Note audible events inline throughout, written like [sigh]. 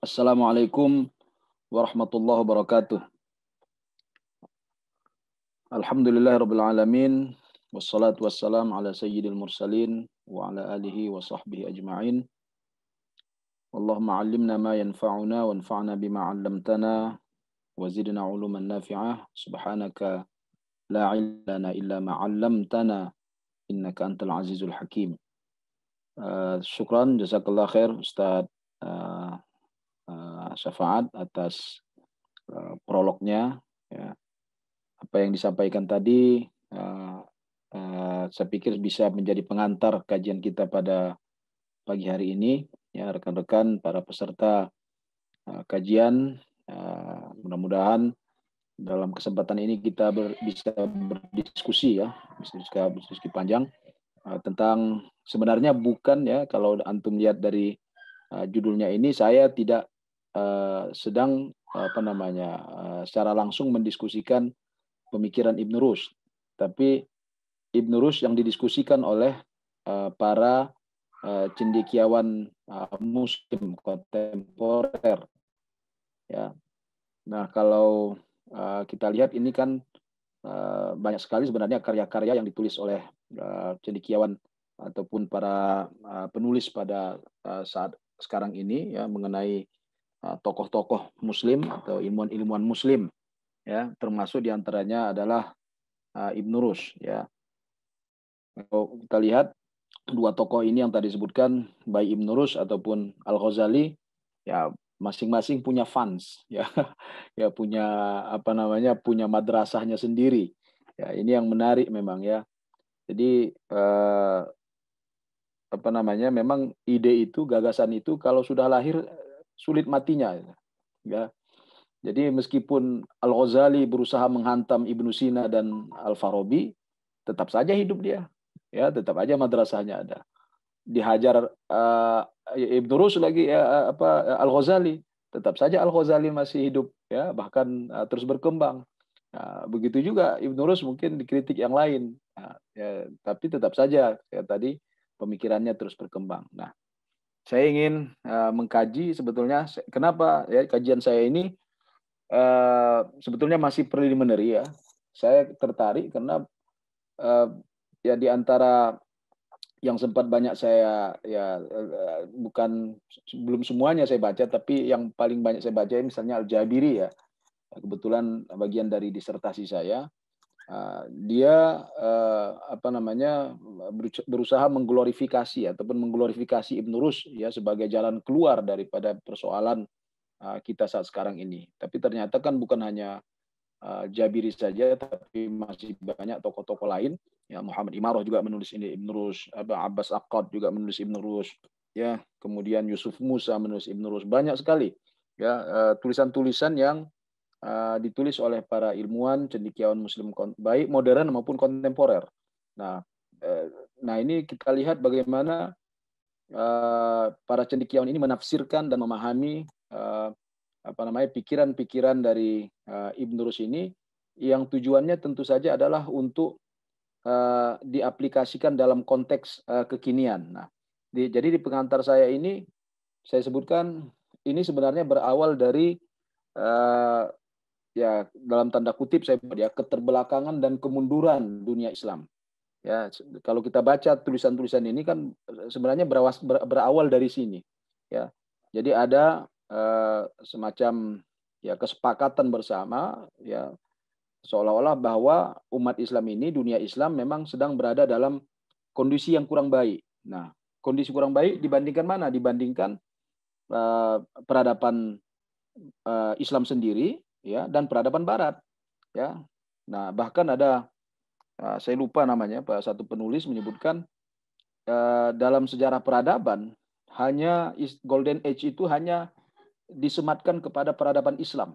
Assalamualaikum warahmatullahi wabarakatuh. Alhamdulillah rabbil alamin Wassalatu wassalam ala sayyidil mursalin wa ala alihi wa sahbihi ajma'in. Allahumma allimna ma yanfa'una wanfa'na bima 'allamtana wa zidna 'uluman nafi'ah. Subhanaka la 'ilma illa ma 'allamtana innaka antal azizul hakim. Uh, syukran jazakallahu khair Ustaz uh, Eh, syafaat atas eh, prolognya. Ya. Apa yang disampaikan tadi, eh, saya pikir bisa menjadi pengantar kajian kita pada pagi hari ini. Ya, rekan-rekan, para peserta kajian, mudah-mudahan dalam kesempatan ini kita ber, bisa berdiskusi ya, bisa berdiskusi panjang tentang sebenarnya bukan ya kalau antum lihat dari judulnya ini saya tidak Eh, sedang apa namanya eh, secara langsung mendiskusikan pemikiran Ibn Rus, tapi Ibn Rus yang didiskusikan oleh eh, para uh, cendekiawan muslim kontemporer. Ya. Nah, kalau kita lihat ini kan banyak sekali sebenarnya karya-karya yang ditulis oleh uh, cendekiawan ataupun para penulis pada saat sekarang ini ya mengenai Uh, tokoh-tokoh muslim atau ilmuwan-ilmuwan muslim ya termasuk diantaranya adalah uh, Ibn Rus ya kalau kita lihat dua tokoh ini yang tadi disebutkan baik Ibn Rus ataupun Al Ghazali ya masing-masing punya fans [laughs] ya ya punya apa namanya punya madrasahnya sendiri ya ini yang menarik memang ya jadi eh, apa namanya memang ide itu gagasan itu kalau sudah lahir sulit matinya. Ya. Jadi meskipun Al-Ghazali berusaha menghantam Ibnu Sina dan Al-Farabi, tetap saja hidup dia. Ya, tetap aja madrasahnya ada. Dihajar uh, Ibnu Rus lagi ya, apa Al-Ghazali, tetap saja Al-Ghazali masih hidup ya, bahkan uh, terus berkembang. Nah, begitu juga Ibnu Rus mungkin dikritik yang lain. Nah, ya, tapi tetap saja ya tadi pemikirannya terus berkembang. Nah, saya ingin uh, mengkaji sebetulnya kenapa ya kajian saya ini uh, sebetulnya masih preliminary ya. Saya tertarik karena uh, ya di antara yang sempat banyak saya ya bukan belum semuanya saya baca tapi yang paling banyak saya baca misalnya Al-Jabiri ya. Kebetulan bagian dari disertasi saya Ah, dia uh, apa namanya berusaha mengglorifikasi ataupun mengglorifikasi Ibn Rus ya sebagai jalan keluar daripada persoalan uh, kita saat sekarang ini. Tapi ternyata kan bukan hanya uh, Jabiri saja, tapi masih banyak tokoh-tokoh lain. Ya Muhammad Imaroh juga menulis ini Ibn Rus, Abbas Akkad juga menulis Ibn Rus, ya kemudian Yusuf Musa menulis Ibn Rus banyak sekali ya eh, tulisan-tulisan yang Eh, ditulis oleh para ilmuwan cendekiawan Muslim baik modern maupun kontemporer. Nah, eh, nah ini kita lihat bagaimana eh, para cendekiawan ini menafsirkan dan memahami apa namanya pikiran-pikiran dari Ibn Rus ini yang tujuannya tentu saja adalah untuk diaplikasikan dalam konteks kekinian. Nah, di, jadi di pengantar saya ini saya sebutkan ini sebenarnya berawal dari ya dalam tanda kutip saya buat ya keterbelakangan dan kemunduran dunia Islam. Ya, kalau kita baca tulisan-tulisan ini kan eh, sebenarnya berawas, ber, berawal dari sini. Ya. Jadi ada eh, semacam ya kesepakatan bersama ya seolah-olah bahwa umat Islam ini dunia Islam memang sedang berada dalam kondisi yang kurang baik. Nah, kondisi kurang baik dibandingkan mana? Dibandingkan eh, peradaban eh, Islam sendiri ya dan peradaban barat ya nah bahkan ada ah, saya lupa namanya Pak satu penulis menyebutkan eh, dalam sejarah peradaban hanya golden age itu hanya disematkan kepada peradaban Islam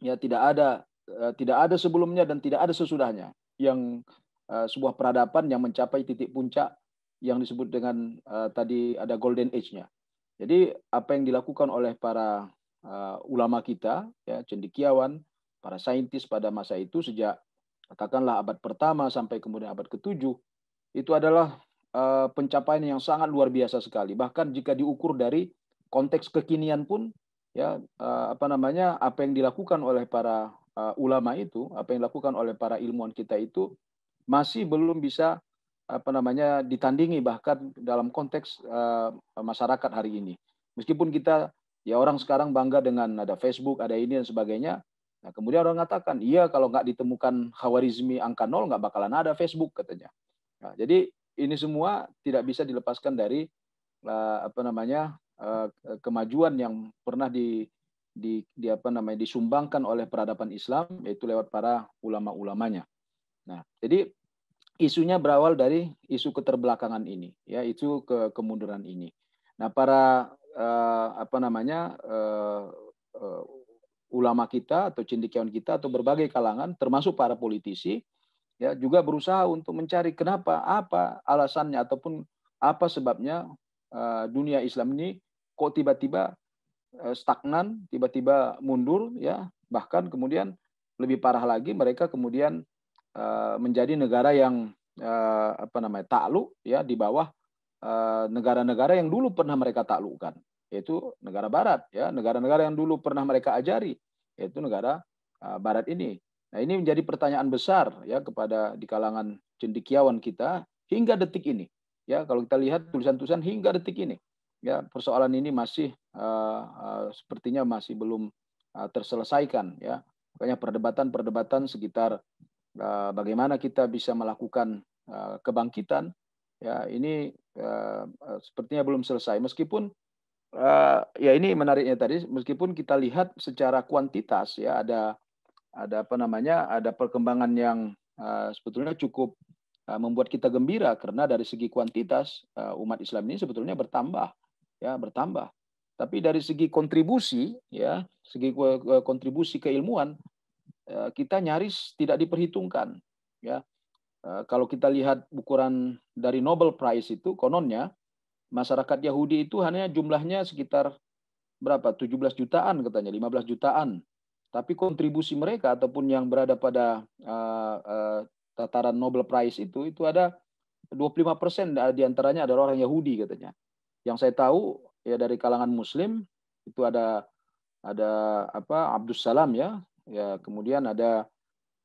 ya tidak ada eh, tidak ada sebelumnya dan tidak ada sesudahnya yang eh, sebuah peradaban yang mencapai titik puncak yang disebut dengan tadi ada golden age-nya. Jadi apa yang dilakukan oleh para uh, ulama kita, ya, cendikiawan, para saintis pada masa itu sejak katakanlah abad pertama sampai kemudian abad ketujuh itu adalah uh, pencapaian yang sangat luar biasa sekali. Bahkan jika diukur dari konteks kekinian pun, ya uh, apa namanya apa yang dilakukan oleh para uh, ulama itu, apa yang dilakukan oleh para ilmuwan kita itu masih belum bisa apa namanya ditandingi bahkan dalam konteks uh, masyarakat hari ini. Meskipun kita Ya orang sekarang bangga dengan ada Facebook, ada ini dan sebagainya. Nah, kemudian orang mengatakan, iya kalau nggak ditemukan Khawarizmi angka nol nggak bakalan ada Facebook katanya. Nah, jadi ini semua tidak bisa dilepaskan dari eh, apa namanya eh, kemajuan yang pernah di, di, di apa namanya disumbangkan oleh peradaban Islam yaitu lewat para ulama-ulamanya. Nah, jadi isunya berawal dari isu keterbelakangan ini, ya isu ke kemunduran ini. Nah, para uh, apa namanya uh, uh, ulama kita atau cendekiawan kita atau berbagai kalangan termasuk para politisi ya juga berusaha untuk mencari kenapa apa alasannya ataupun apa sebabnya uh, dunia Islam ini kok tiba-tiba uh, stagnan tiba-tiba mundur ya bahkan kemudian lebih parah lagi mereka kemudian uh, menjadi negara yang apa namanya takluk ya di bawah Eh, negara-negara yang dulu pernah mereka taklukkan, yaitu negara Barat, ya negara-negara yang dulu pernah mereka ajari, yaitu negara eh, Barat ini. Nah ini menjadi pertanyaan besar ya kepada di kalangan cendikiawan kita hingga detik ini. Ya kalau kita lihat tulisan-tulisan hingga detik ini, ya persoalan ini masih uh, uh, sepertinya masih belum uh, terselesaikan. Ya makanya perdebatan-perdebatan sekitar uh, bagaimana kita bisa melakukan uh, kebangkitan Ya, ini uh, sepertinya belum selesai. Meskipun uh, ya ini menariknya tadi, meskipun kita lihat secara kuantitas ya ada ada apa namanya ada perkembangan yang uh, sebetulnya cukup uh, membuat kita gembira karena dari segi kuantitas uh, umat Islam ini sebetulnya bertambah ya bertambah. Tapi dari segi kontribusi ya segi kontribusi keilmuan kita nyaris tidak diperhitungkan ya Eh, kalau kita lihat ukuran dari Nobel Prize itu kononnya masyarakat Yahudi itu hanya jumlahnya sekitar berapa 17 jutaan katanya 15 jutaan tapi kontribusi mereka ataupun yang berada pada uh, uh, tataran Nobel Prize itu itu ada 25 persen diantaranya adalah orang Yahudi katanya yang saya tahu ya dari kalangan Muslim itu ada ada apa Abdus Salam ya ya kemudian ada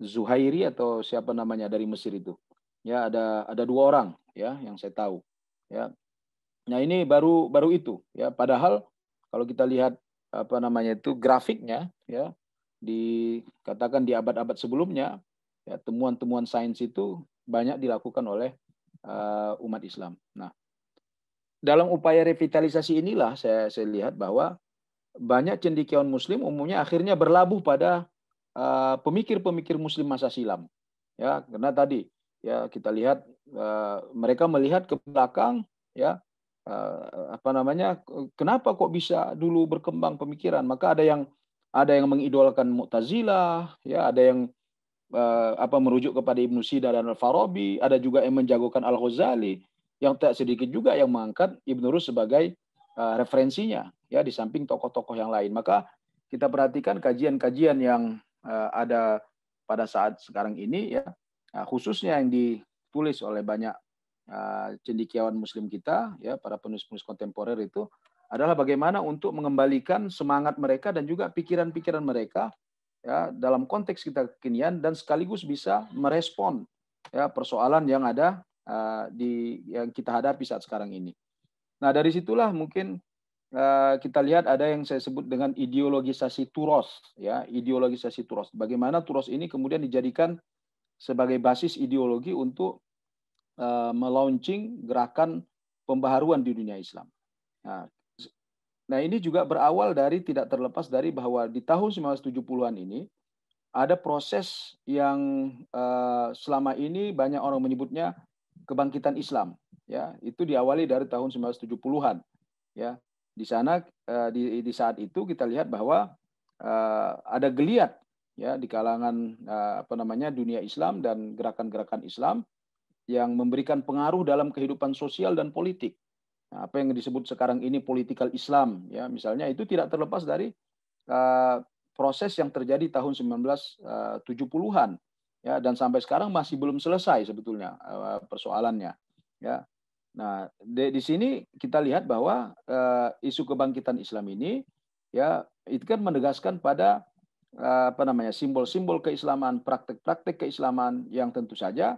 Zuhairi atau siapa namanya dari Mesir itu. Ya, ada ada dua orang ya yang saya tahu. Ya. Nah, ini baru baru itu ya. Padahal kalau kita lihat apa namanya itu grafiknya ya dikatakan di abad-abad sebelumnya ya temuan-temuan sains itu banyak dilakukan oleh uh, umat Islam. Nah, dalam upaya revitalisasi inilah saya saya lihat bahwa banyak cendikiawan muslim umumnya akhirnya berlabuh pada Eh, pemikir-pemikir uh, Muslim masa silam, ya karena tadi ya kita lihat uh, mereka melihat ke belakang, ya uh, apa namanya, kenapa kok bisa dulu berkembang pemikiran? Maka ada yang ada yang mengidolakan Mu'tazilah, ya ada yang uh, apa merujuk kepada Ibnu Sina dan Al-Farabi, ada juga yang menjagokan Al-Ghazali, yang tak sedikit juga yang mengangkat Ibnu Rus sebagai uh, referensinya ya di samping tokoh-tokoh yang lain. Maka kita perhatikan kajian-kajian yang Eh, ada pada saat sekarang ini ya eh, khususnya yang ditulis oleh banyak eh, cendikiawan muslim kita ya para penulis-penulis kontemporer itu adalah bagaimana untuk mengembalikan semangat mereka dan juga pikiran-pikiran mereka ya dalam konteks kita kekinian dan sekaligus bisa merespon ya persoalan yang ada uh, di yang kita hadapi saat sekarang ini. Nah, dari situlah mungkin Eh, kita lihat ada yang saya sebut dengan ideologisasi turos ya ideologisasi turos bagaimana turos ini kemudian dijadikan sebagai basis ideologi untuk eh, melaunching gerakan pembaharuan di dunia Islam nah, nah, ini juga berawal dari tidak terlepas dari bahwa di tahun 1970-an ini ada proses yang eh, selama ini banyak orang menyebutnya kebangkitan Islam ya itu diawali dari tahun 1970-an ya di sana eh, di, di saat itu kita lihat bahwa eh, ada geliat ya di kalangan eh, apa namanya dunia Islam dan gerakan-gerakan Islam yang memberikan pengaruh dalam kehidupan sosial dan politik. Nah, apa yang disebut sekarang ini political Islam ya misalnya itu tidak terlepas dari proses yang terjadi tahun 1970-an ya dan sampai sekarang masih belum selesai sebetulnya persoalannya ya Nah, di, di sini kita lihat bahwa uh, isu kebangkitan Islam ini ya itu kan menegaskan pada uh, apa namanya simbol-simbol keislaman, praktek-praktek keislaman yang tentu saja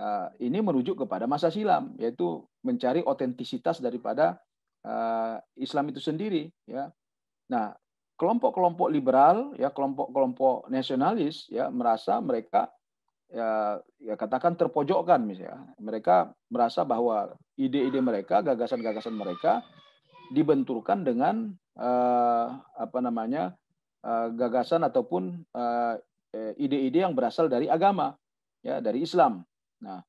uh, ini merujuk kepada masa silam yaitu mencari otentisitas daripada uh, Islam itu sendiri ya. Nah, kelompok-kelompok liberal ya, kelompok-kelompok nasionalis ya merasa mereka ya, ya katakan terpojokkan misalnya. Mereka merasa bahwa ide-ide mereka, gagasan-gagasan mereka dibenturkan dengan uh, apa namanya uh, gagasan ataupun eh, ide-ide uh, yang berasal dari agama, ya dari Islam. Nah,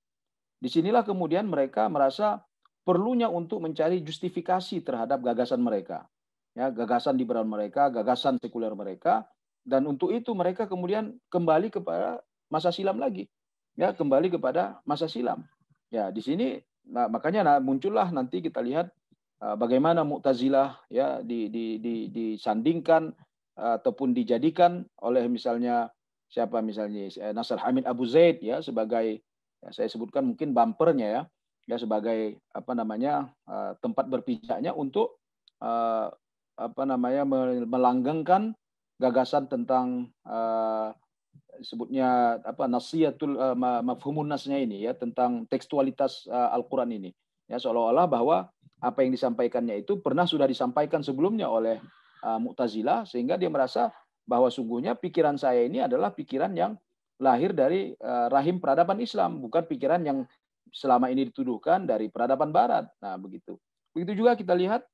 disinilah kemudian mereka merasa perlunya untuk mencari justifikasi terhadap gagasan mereka, ya gagasan liberal mereka, gagasan sekuler mereka, dan untuk itu mereka kemudian kembali kepada masa silam lagi. Ya, kembali kepada masa silam. Ya, di sini nah, makanya nah, muncullah nanti kita lihat uh, bagaimana Mu'tazilah ya di, di, di, disandingkan uh, ataupun dijadikan oleh misalnya siapa misalnya eh, Nasr Hamid Abu Zaid ya sebagai ya, saya sebutkan mungkin bumpernya ya ya sebagai apa namanya uh, tempat berpijaknya untuk uh, apa namanya melanggengkan gagasan tentang uh, sebutnya apa nasihatul uh, mafhumun nasnya ini ya tentang tekstualitas uh, Al-Qur'an ini. Ya seolah-olah bahwa apa yang disampaikannya itu pernah sudah disampaikan sebelumnya oleh uh, Mu'tazilah sehingga dia merasa bahwa sungguhnya pikiran saya ini adalah pikiran yang lahir dari uh, rahim peradaban Islam, bukan pikiran yang selama ini dituduhkan dari peradaban barat. Nah, begitu. Begitu juga kita lihat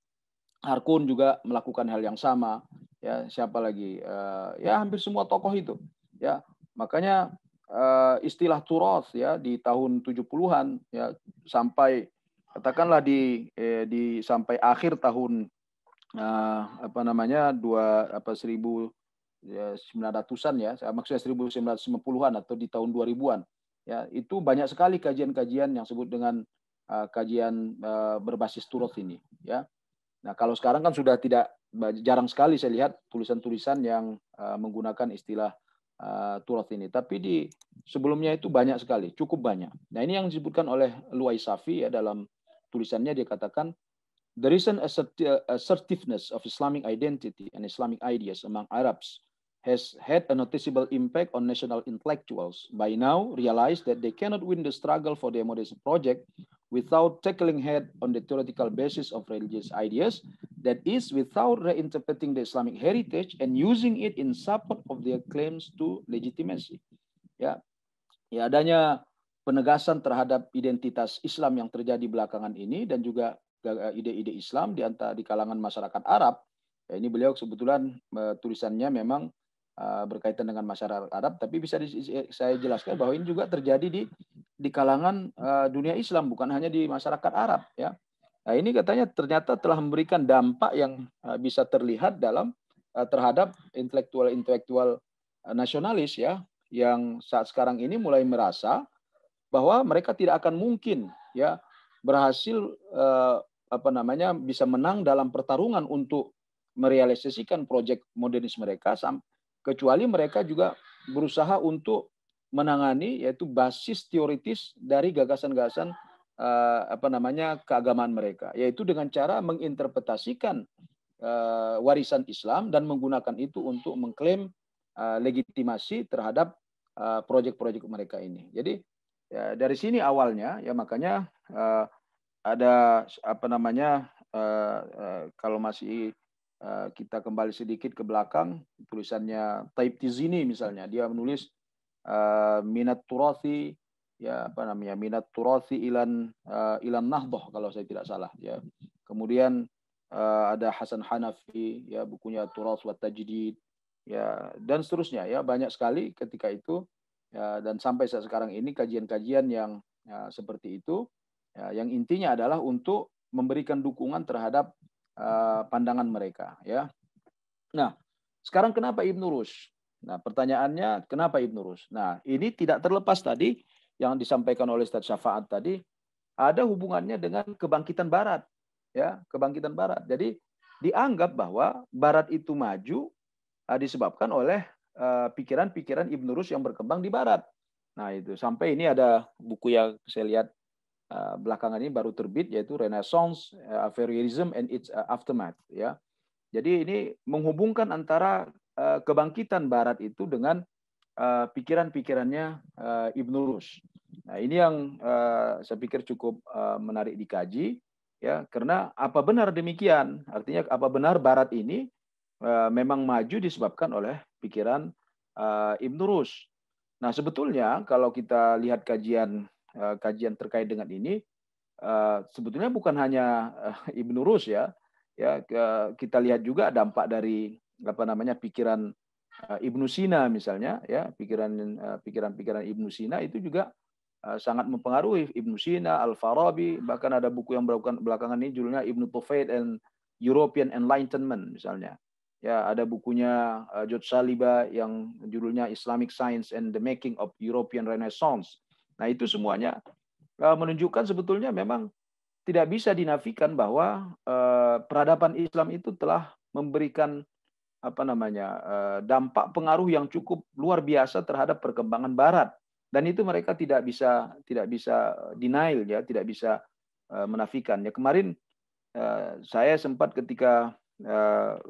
Harkun juga melakukan hal yang sama. Ya, siapa lagi? Uh, ya hampir semua tokoh itu ya makanya uh, istilah turos ya di tahun 70-an ya sampai katakanlah di eh, di sampai akhir tahun uh, apa namanya dua apa seribu ya, sembilan ratusan ya eh, maksudnya seribu sembilan ratus an atau di tahun 2000-an ya itu banyak sekali kajian-kajian yang sebut dengan uh, kajian uh, berbasis turut ini ya nah kalau sekarang kan sudah tidak jarang sekali saya lihat tulisan-tulisan yang uh, menggunakan istilah Eh, Turat ini. Tapi di sebelumnya itu banyak sekali, cukup banyak. Nah ini yang disebutkan oleh Safi ya, dalam tulisannya dia katakan the recent assertiveness of Islamic identity and Islamic ideas among Arabs has had a noticeable impact on national intellectuals. By now, realize that they cannot win the struggle for the modernization project without tackling head on the theoretical basis of religious ideas, that is, without reinterpreting the Islamic heritage and using it in support of their claims to legitimacy. Ya, ya adanya penegasan terhadap identitas Islam yang terjadi belakangan ini dan juga eh, ide-ide Islam di antara di kalangan masyarakat Arab. Ya, ini beliau kebetulan eh, tulisannya memang Eh, berkaitan dengan masyarakat Arab, tapi bisa di, eh, saya jelaskan bahwa ini juga terjadi di di kalangan uh, dunia Islam, bukan hanya di masyarakat Arab. Ya, nah, ini katanya ternyata telah memberikan dampak yang uh, bisa terlihat dalam uh, terhadap intelektual-intelektual nasionalis ya, yang saat sekarang ini mulai merasa bahwa mereka tidak akan mungkin ya berhasil uh, apa namanya bisa menang dalam pertarungan untuk merealisasikan proyek modernis mereka Kecuali mereka juga berusaha untuk menangani yaitu basis teoritis dari gagasan-gagasan uh, apa namanya keagamaan mereka yaitu dengan cara menginterpretasikan uh, warisan Islam dan menggunakan itu untuk mengklaim uh, legitimasi terhadap proyek-proyek mereka ini. Jadi ya, dari sini awalnya ya makanya ada apa namanya kalau masih Eh, kita kembali sedikit ke belakang tulisannya Taib Tizini misalnya dia menulis eh, minat turasi ya apa namanya minat turasi ilan eh, ilan nahdoh kalau saya tidak salah ya kemudian ada Hasan Hanafi ya bukunya Turas wa Tajdid ya dan seterusnya ya banyak sekali ketika itu ya, dan sampai saat sekarang ini kajian-kajian yang ya, seperti itu ya, yang intinya adalah untuk memberikan dukungan terhadap Eh, pandangan mereka ya. Nah, sekarang kenapa Ibnu Rushd? Nah, pertanyaannya kenapa Ibnu Rushd? Nah, ini tidak terlepas tadi yang disampaikan oleh Ustaz Syafaat tadi ada hubungannya dengan kebangkitan barat ya, kebangkitan barat. Jadi dianggap bahwa barat itu maju eh, disebabkan oleh eh, pikiran-pikiran Ibnu Rushd yang berkembang di barat. Nah, itu sampai ini ada buku yang saya lihat uh, belakangan ini baru terbit yaitu Renaissance uh, eh, Affairism and its uh, aftermath ya. Jadi ini menghubungkan antara uh, kebangkitan barat itu dengan uh, pikiran-pikirannya uh, Ibn Rushd. Nah, ini yang uh, saya pikir cukup uh, menarik dikaji ya karena apa benar demikian? Artinya apa benar barat ini uh, memang maju disebabkan oleh pikiran uh, Ibn Rushd. Nah, sebetulnya kalau kita lihat kajian Eh, kajian terkait dengan ini eh, sebetulnya bukan hanya eh, Ibnu Rus ya ya kita lihat juga dampak dari apa namanya pikiran Ibnu Sina misalnya ya pikiran pikiran-pikiran Ibnu Sina itu juga sangat mempengaruhi Ibnu Sina, Al-Farabi, bahkan ada buku yang belakangan ini judulnya Ibnu Tufaid and European Enlightenment misalnya. Ya, ada bukunya George Saliba yang judulnya Islamic Science and the Making of European Renaissance. Nah itu semuanya eh, menunjukkan sebetulnya memang tidak bisa dinafikan bahwa eh, peradaban Islam itu telah memberikan apa namanya eh, dampak pengaruh yang cukup luar biasa terhadap perkembangan Barat dan itu mereka tidak bisa tidak bisa denial ya tidak bisa menafikan ya kemarin saya sempat ketika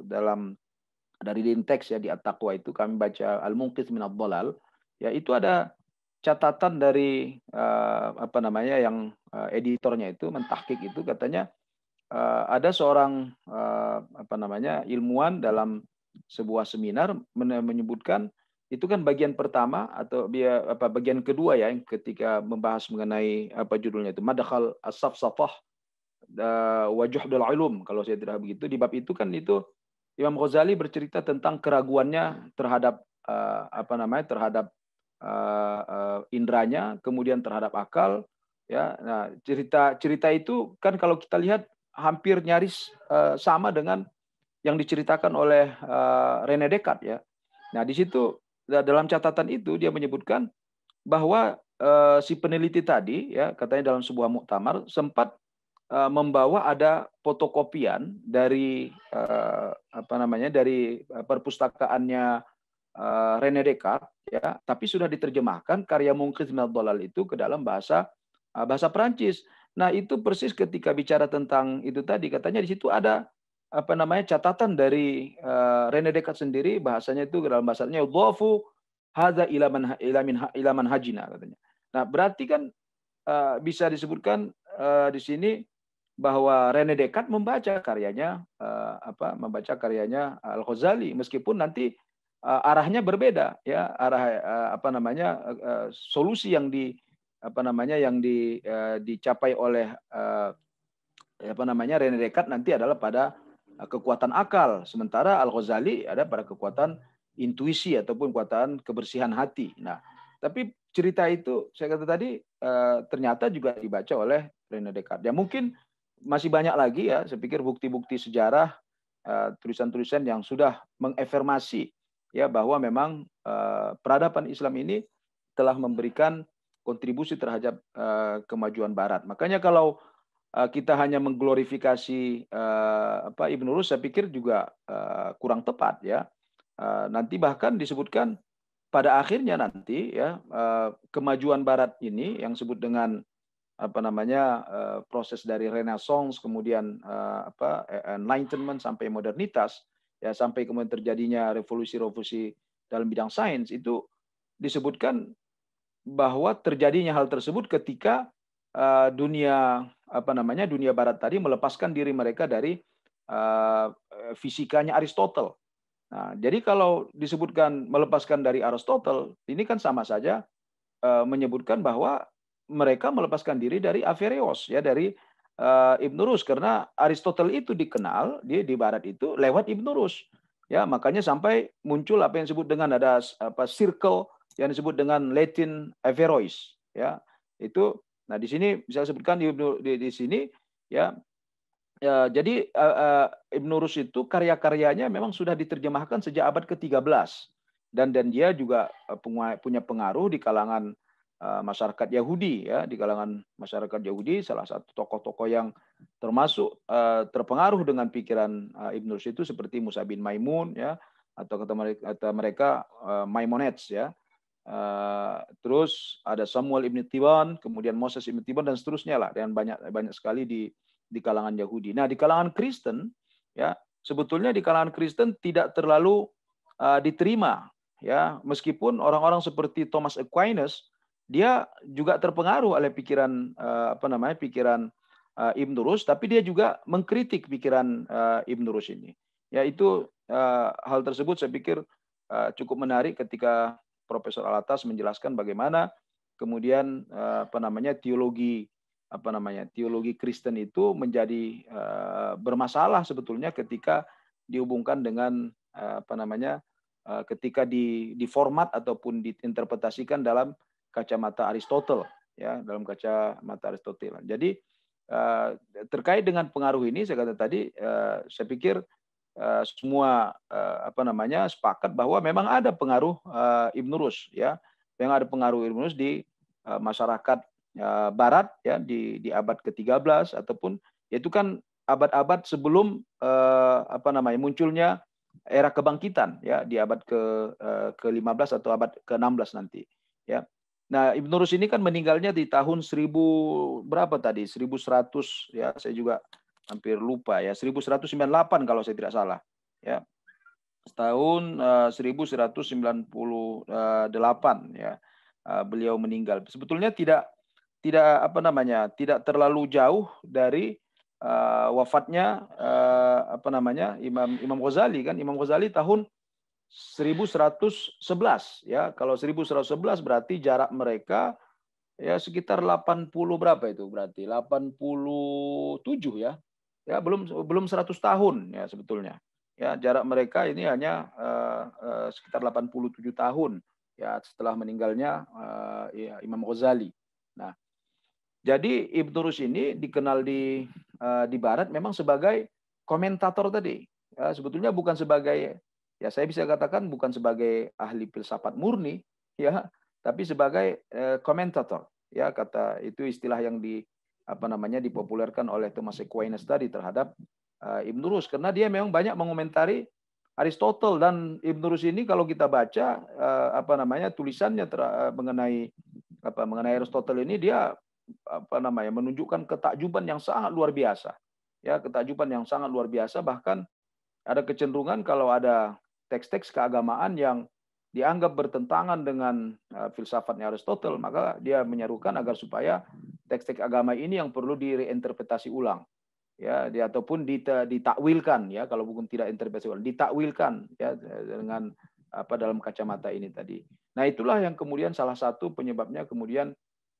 dalam dari Lintex ya di at itu kami baca Al-Munqidh min ad ya itu ada catatan dari uh, apa namanya yang uh, editornya itu mentahkik itu katanya uh, ada seorang uh, apa namanya ilmuwan dalam sebuah seminar menyebutkan itu kan bagian pertama atau dia apa bagian kedua ya yang ketika membahas mengenai apa judulnya itu madhal asaf safah wajah dal ilum kalau saya tidak begitu di bab itu kan itu Imam Ghazali bercerita tentang keraguannya terhadap apa namanya terhadap uh, eh, eh, indranya, kemudian terhadap akal. Ya, nah, cerita cerita itu kan kalau kita lihat hampir nyaris uh, sama dengan yang diceritakan oleh uh, Rene Descartes ya. Nah di situ dalam catatan itu dia menyebutkan bahwa uh, si peneliti tadi ya katanya dalam sebuah muktamar sempat membawa ada fotokopian dari apa namanya dari perpustakaannya uh, Rene Descartes ya, tapi sudah diterjemahkan karya Munqidh Dolal itu ke dalam bahasa uh, bahasa Perancis. Nah, itu persis ketika bicara tentang itu tadi katanya di situ ada apa namanya catatan dari uh, Rene Descartes sendiri bahasanya itu dalam bahasanya dhafu Haza ilaman ilamin ilaman hajina katanya. Nah, berarti kan uh, bisa disebutkan uh, di sini bahwa Rene Descartes membaca karyanya apa membaca karyanya Al Ghazali meskipun nanti Eh, arahnya berbeda ya arah eh, apa namanya eh, solusi yang di apa namanya yang di, dicapai oleh apa namanya Rene Descartes nanti adalah pada kekuatan akal sementara Al Ghazali ada pada kekuatan intuisi ataupun kekuatan kebersihan hati. Nah, tapi cerita itu saya kata tadi ternyata juga dibaca oleh Rene Descartes. Ya mungkin masih banyak lagi ya saya pikir bukti-bukti sejarah tulisan-tulisan yang sudah mengefirmasi ya bahwa memang uh, peradaban Islam ini telah memberikan kontribusi terhadap uh, kemajuan Barat. Makanya kalau uh, kita hanya mengglorifikasi uh, apa Ibn Rus, saya pikir juga uh, kurang tepat ya. Uh, nanti bahkan disebutkan pada akhirnya nanti ya uh, kemajuan Barat ini yang disebut dengan apa namanya uh, proses dari Renaissance kemudian uh, apa e-, Enlightenment sampai modernitas ya sampai kemudian terjadinya revolusi-revolusi dalam bidang sains itu disebutkan bahwa terjadinya hal tersebut ketika uh, dunia apa namanya dunia barat tadi melepaskan diri mereka dari uh, fisikanya Aristotle. Nah, jadi kalau disebutkan melepaskan dari Aristotle, ini kan sama saja uh, menyebutkan bahwa mereka melepaskan diri dari Averroes ya dari Eh, Ibn Rus karena Aristoteles itu dikenal dia di barat itu lewat Ibn Rus. Ya, makanya sampai muncul apa yang disebut dengan ada apa circle yang disebut dengan Latin Averroes, ya. Itu nah di sini bisa sebutkan di di, di sini ya Ya, jadi uh, uh, Ibn Rus itu karya-karyanya memang sudah diterjemahkan sejak abad ke-13 dan dan dia juga punya pengaruh di kalangan Eh, masyarakat Yahudi ya di kalangan masyarakat Yahudi salah satu tokoh-tokoh yang termasuk uh, terpengaruh dengan pikiran uh, eh, Ibnu Rushd itu seperti Musa bin Maimun ya atau kata mereka, kata mereka uh, Maimonets ya uh, terus ada Samuel ibn Tiban kemudian Moses ibn Tiban dan seterusnya lah dan banyak banyak sekali di di kalangan Yahudi nah di kalangan Kristen ya sebetulnya di kalangan Kristen tidak terlalu uh, diterima ya meskipun orang-orang seperti Thomas Aquinas dia juga terpengaruh oleh pikiran eh, apa namanya pikiran eh, Ibn Rus, tapi dia juga mengkritik pikiran eh, Ibn Rus ini. Ya uh, hal tersebut saya pikir cukup menarik ketika Profesor Alatas menjelaskan bagaimana kemudian apa namanya teologi apa namanya teologi Kristen itu menjadi bermasalah sebetulnya ketika dihubungkan dengan apa namanya ketika di format ataupun diinterpretasikan dalam kacamata Aristotle ya dalam kacamata Aristotle. Jadi eh, terkait dengan pengaruh ini saya kata tadi eh, saya pikir eh, semua apa namanya sepakat bahwa memang ada pengaruh Ibn Rus ya yang ada pengaruh Ibn Rus di masyarakat barat ya di di abad ke-13 ataupun itu kan abad-abad sebelum apa namanya munculnya era kebangkitan ya di abad ke ke-15 atau abad ke-16 nanti ya Nah, Ibn Rus ini kan meninggalnya di tahun 1000 berapa tadi? 1100 ya, saya juga hampir lupa ya. 1198 kalau saya tidak salah. Ya. Tahun uh, 1198 ya. Uh, beliau meninggal. Sebetulnya tidak tidak apa namanya? tidak terlalu jauh dari uh, wafatnya uh, apa namanya? Imam Imam Ghazali kan. Imam Ghazali tahun 1111 ya. Kalau 1111 berarti jarak mereka ya sekitar 80 berapa itu berarti 87 ya. Ya belum belum 100 tahun ya sebetulnya. Ya jarak mereka ini hanya uh, uh, sekitar 87 tahun ya setelah meninggalnya uh, ya, Imam Ghazali. Nah, jadi Ibn Rus ini dikenal di uh, di barat memang sebagai komentator tadi. Ya, sebetulnya bukan sebagai ya saya bisa katakan bukan sebagai ahli filsafat murni ya tapi sebagai eh, komentator ya kata itu istilah yang di apa namanya dipopulerkan oleh Thomas Aquinas tadi terhadap uh, Ibn Rus karena dia memang banyak mengomentari Aristoteles dan Ibn Rus ini kalau kita baca uh, apa namanya tulisannya ter, eh, mengenai apa mengenai Aristoteles ini dia apa namanya menunjukkan ketakjuban yang sangat luar biasa ya ketakjuban yang sangat luar biasa bahkan ada kecenderungan kalau ada teks-teks keagamaan yang dianggap bertentangan dengan eh, filsafatnya Aristoteles maka dia menyerukan agar supaya teks-teks agama ini yang perlu direinterpretasi ulang. Ya, ataupun ditakwilkan ya kalau bukan tidak interpretasi ulang, ditakwilkan ya dengan apa dalam kacamata ini tadi. Nah, itulah yang kemudian salah satu penyebabnya kemudian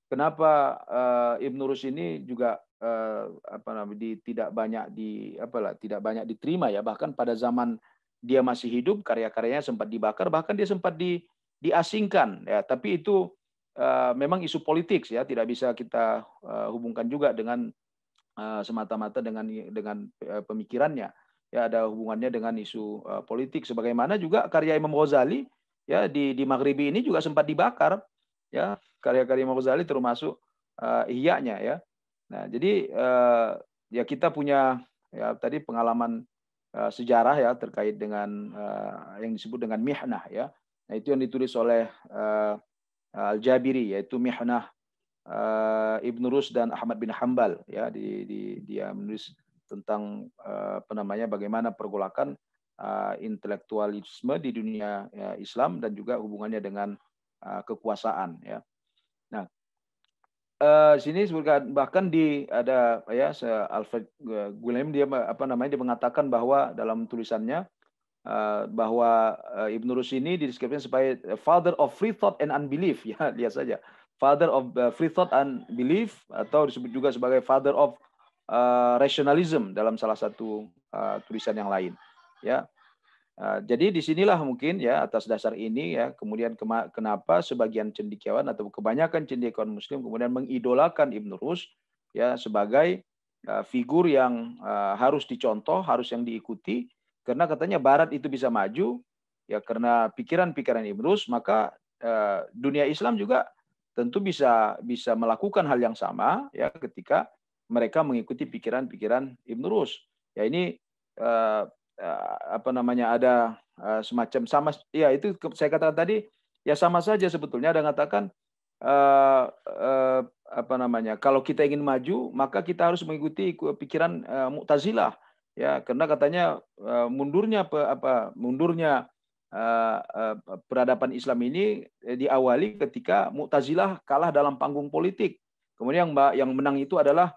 kenapa uh, eh, Ibnu Rus ini juga uh, apa namanya tidak banyak di apalah tidak banyak diterima ya bahkan pada zaman dia masih hidup, karya-karyanya sempat dibakar, bahkan dia sempat di, diasingkan. Ya, tapi itu uh, memang isu politik ya, tidak bisa kita uh, hubungkan juga dengan uh, semata-mata dengan dengan uh, pemikirannya. Ya, ada hubungannya dengan isu uh, politik. Sebagaimana juga karya Imam Ghazali ya di di Maghribi ini juga sempat dibakar. Ya, karya-karya Imam Ghazali termasuk uh, ihya ya. Nah, jadi uh, ya kita punya ya tadi pengalaman Eh, sejarah ya terkait dengan uh, yang disebut dengan mihnah ya. Nah, itu yang ditulis oleh uh, Al-Jabiri yaitu mihnah uh, Ibn Rus dan Ahmad bin Hambal ya di, di dia menulis tentang uh, apa namanya bagaimana pergolakan uh, intelektualisme di dunia ya, Islam dan juga hubungannya dengan uh, kekuasaan ya. Uh, sini sebutkan bahkan di ada ya Alfred eh, Guilhem dia apa namanya dia mengatakan bahwa dalam tulisannya uh, bahwa uh, Ibnu Rushd ini dideskripsikan sebagai father of free thought and unbelief [laughs] ya lihat saja father of uh, free thought and belief atau disebut juga sebagai father of uh, rationalism dalam salah satu uh, tulisan yang lain ya Ah, jadi disinilah mungkin ya atas dasar ini ya kemudian kenapa sebagian cendekiawan atau kebanyakan cendekiawan Muslim kemudian mengidolakan Ibn Rus ya sebagai ah, figur yang ah, harus dicontoh, harus yang diikuti karena katanya Barat itu bisa maju ya karena pikiran-pikiran Ibn Rus maka dunia Islam juga tentu bisa bisa melakukan hal yang sama ya ketika mereka mengikuti pikiran-pikiran Ibn Rus. Ya ini Eh, apa namanya ada eh, semacam sama ya itu saya katakan tadi ya sama saja sebetulnya ada katakan eh, apa namanya kalau kita ingin maju maka kita harus mengikuti pikiran Mu'tazilah ya karena katanya mundurnya apa, apa mundurnya uh, peradaban Islam ini diawali ketika Mu'tazilah kalah dalam panggung politik kemudian yang yang menang itu adalah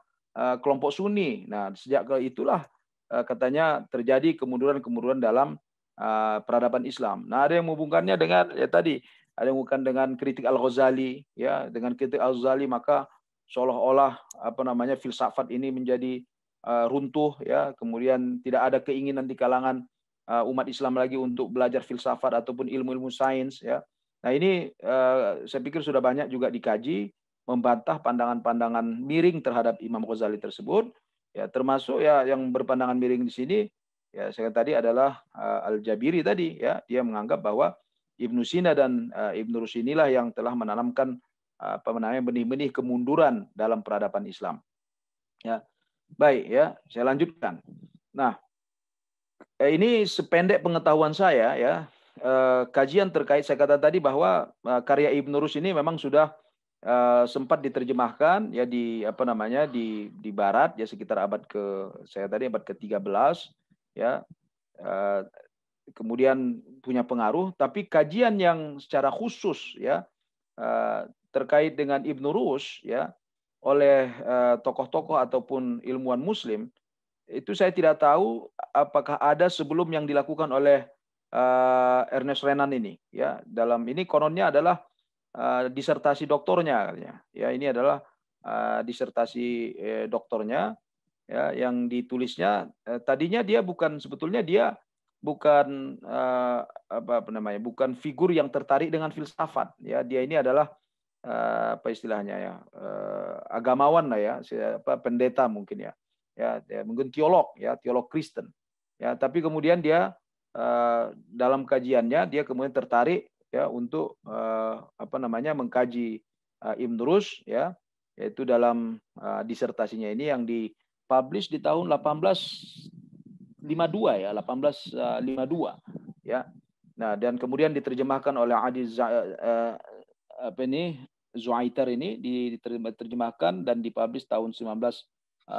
kelompok Sunni nah sejak itulah Eh, katanya terjadi kemunduran-kemunduran dalam eh, peradaban Islam. Nah, ada yang menghubungkannya dengan ya tadi ada yang bukan dengan kritik Al-Ghazali ya, dengan kritik Al-Ghazali maka seolah-olah apa namanya filsafat ini menjadi uh, runtuh ya, kemudian tidak ada keinginan di kalangan uh, umat Islam lagi untuk belajar filsafat ataupun ilmu-ilmu sains ya. Nah, ini uh, saya pikir sudah banyak juga dikaji membantah pandangan-pandangan miring terhadap Imam Ghazali tersebut Ya, termasuk ya yang berpandangan miring di sini ya saya tadi adalah uh, Al-Jabiri tadi ya, dia menganggap bahwa Ibnu Sina dan uh, Ibnu rus inilah yang telah menanamkan uh, apa namanya benih-benih kemunduran dalam peradaban Islam. Ya. Baik ya, saya lanjutkan. Nah, ini sependek pengetahuan saya ya kajian terkait saya kata tadi bahwa karya Ibn Rus ini memang sudah Eh, sempat diterjemahkan ya di apa namanya di di barat ya sekitar abad ke saya tadi abad ke-13 ya. Uh, kemudian punya pengaruh tapi kajian yang secara khusus ya uh, terkait dengan Ibnu Rus ya oleh tokoh-tokoh uh, ataupun ilmuwan muslim itu saya tidak tahu apakah ada sebelum yang dilakukan oleh uh, Ernest Renan ini ya dalam ini kononnya adalah Eh, disertasi doktornya katanya. Ya, ini adalah eh, disertasi eh, doktornya ya yang ditulisnya tadinya dia bukan sebetulnya dia bukan apa namanya? bukan figur yang tertarik dengan filsafat ya. Dia ini adalah apa istilahnya ya? agamawan lah ya, siapa pendeta mungkin ya. Ya, ya mungkin teolog ya, teolog Kristen. Ya, tapi kemudian dia dalam kajiannya dia kemudian tertarik ya untuk uh, apa namanya mengkaji uh, eh, Ibn ya yaitu dalam uh, disertasinya ini yang dipublish di tahun 1852 ya 1852 ya nah dan kemudian diterjemahkan oleh Adi uh, apa ini Zuaiter ini diterjemahkan dan dipublish tahun 1957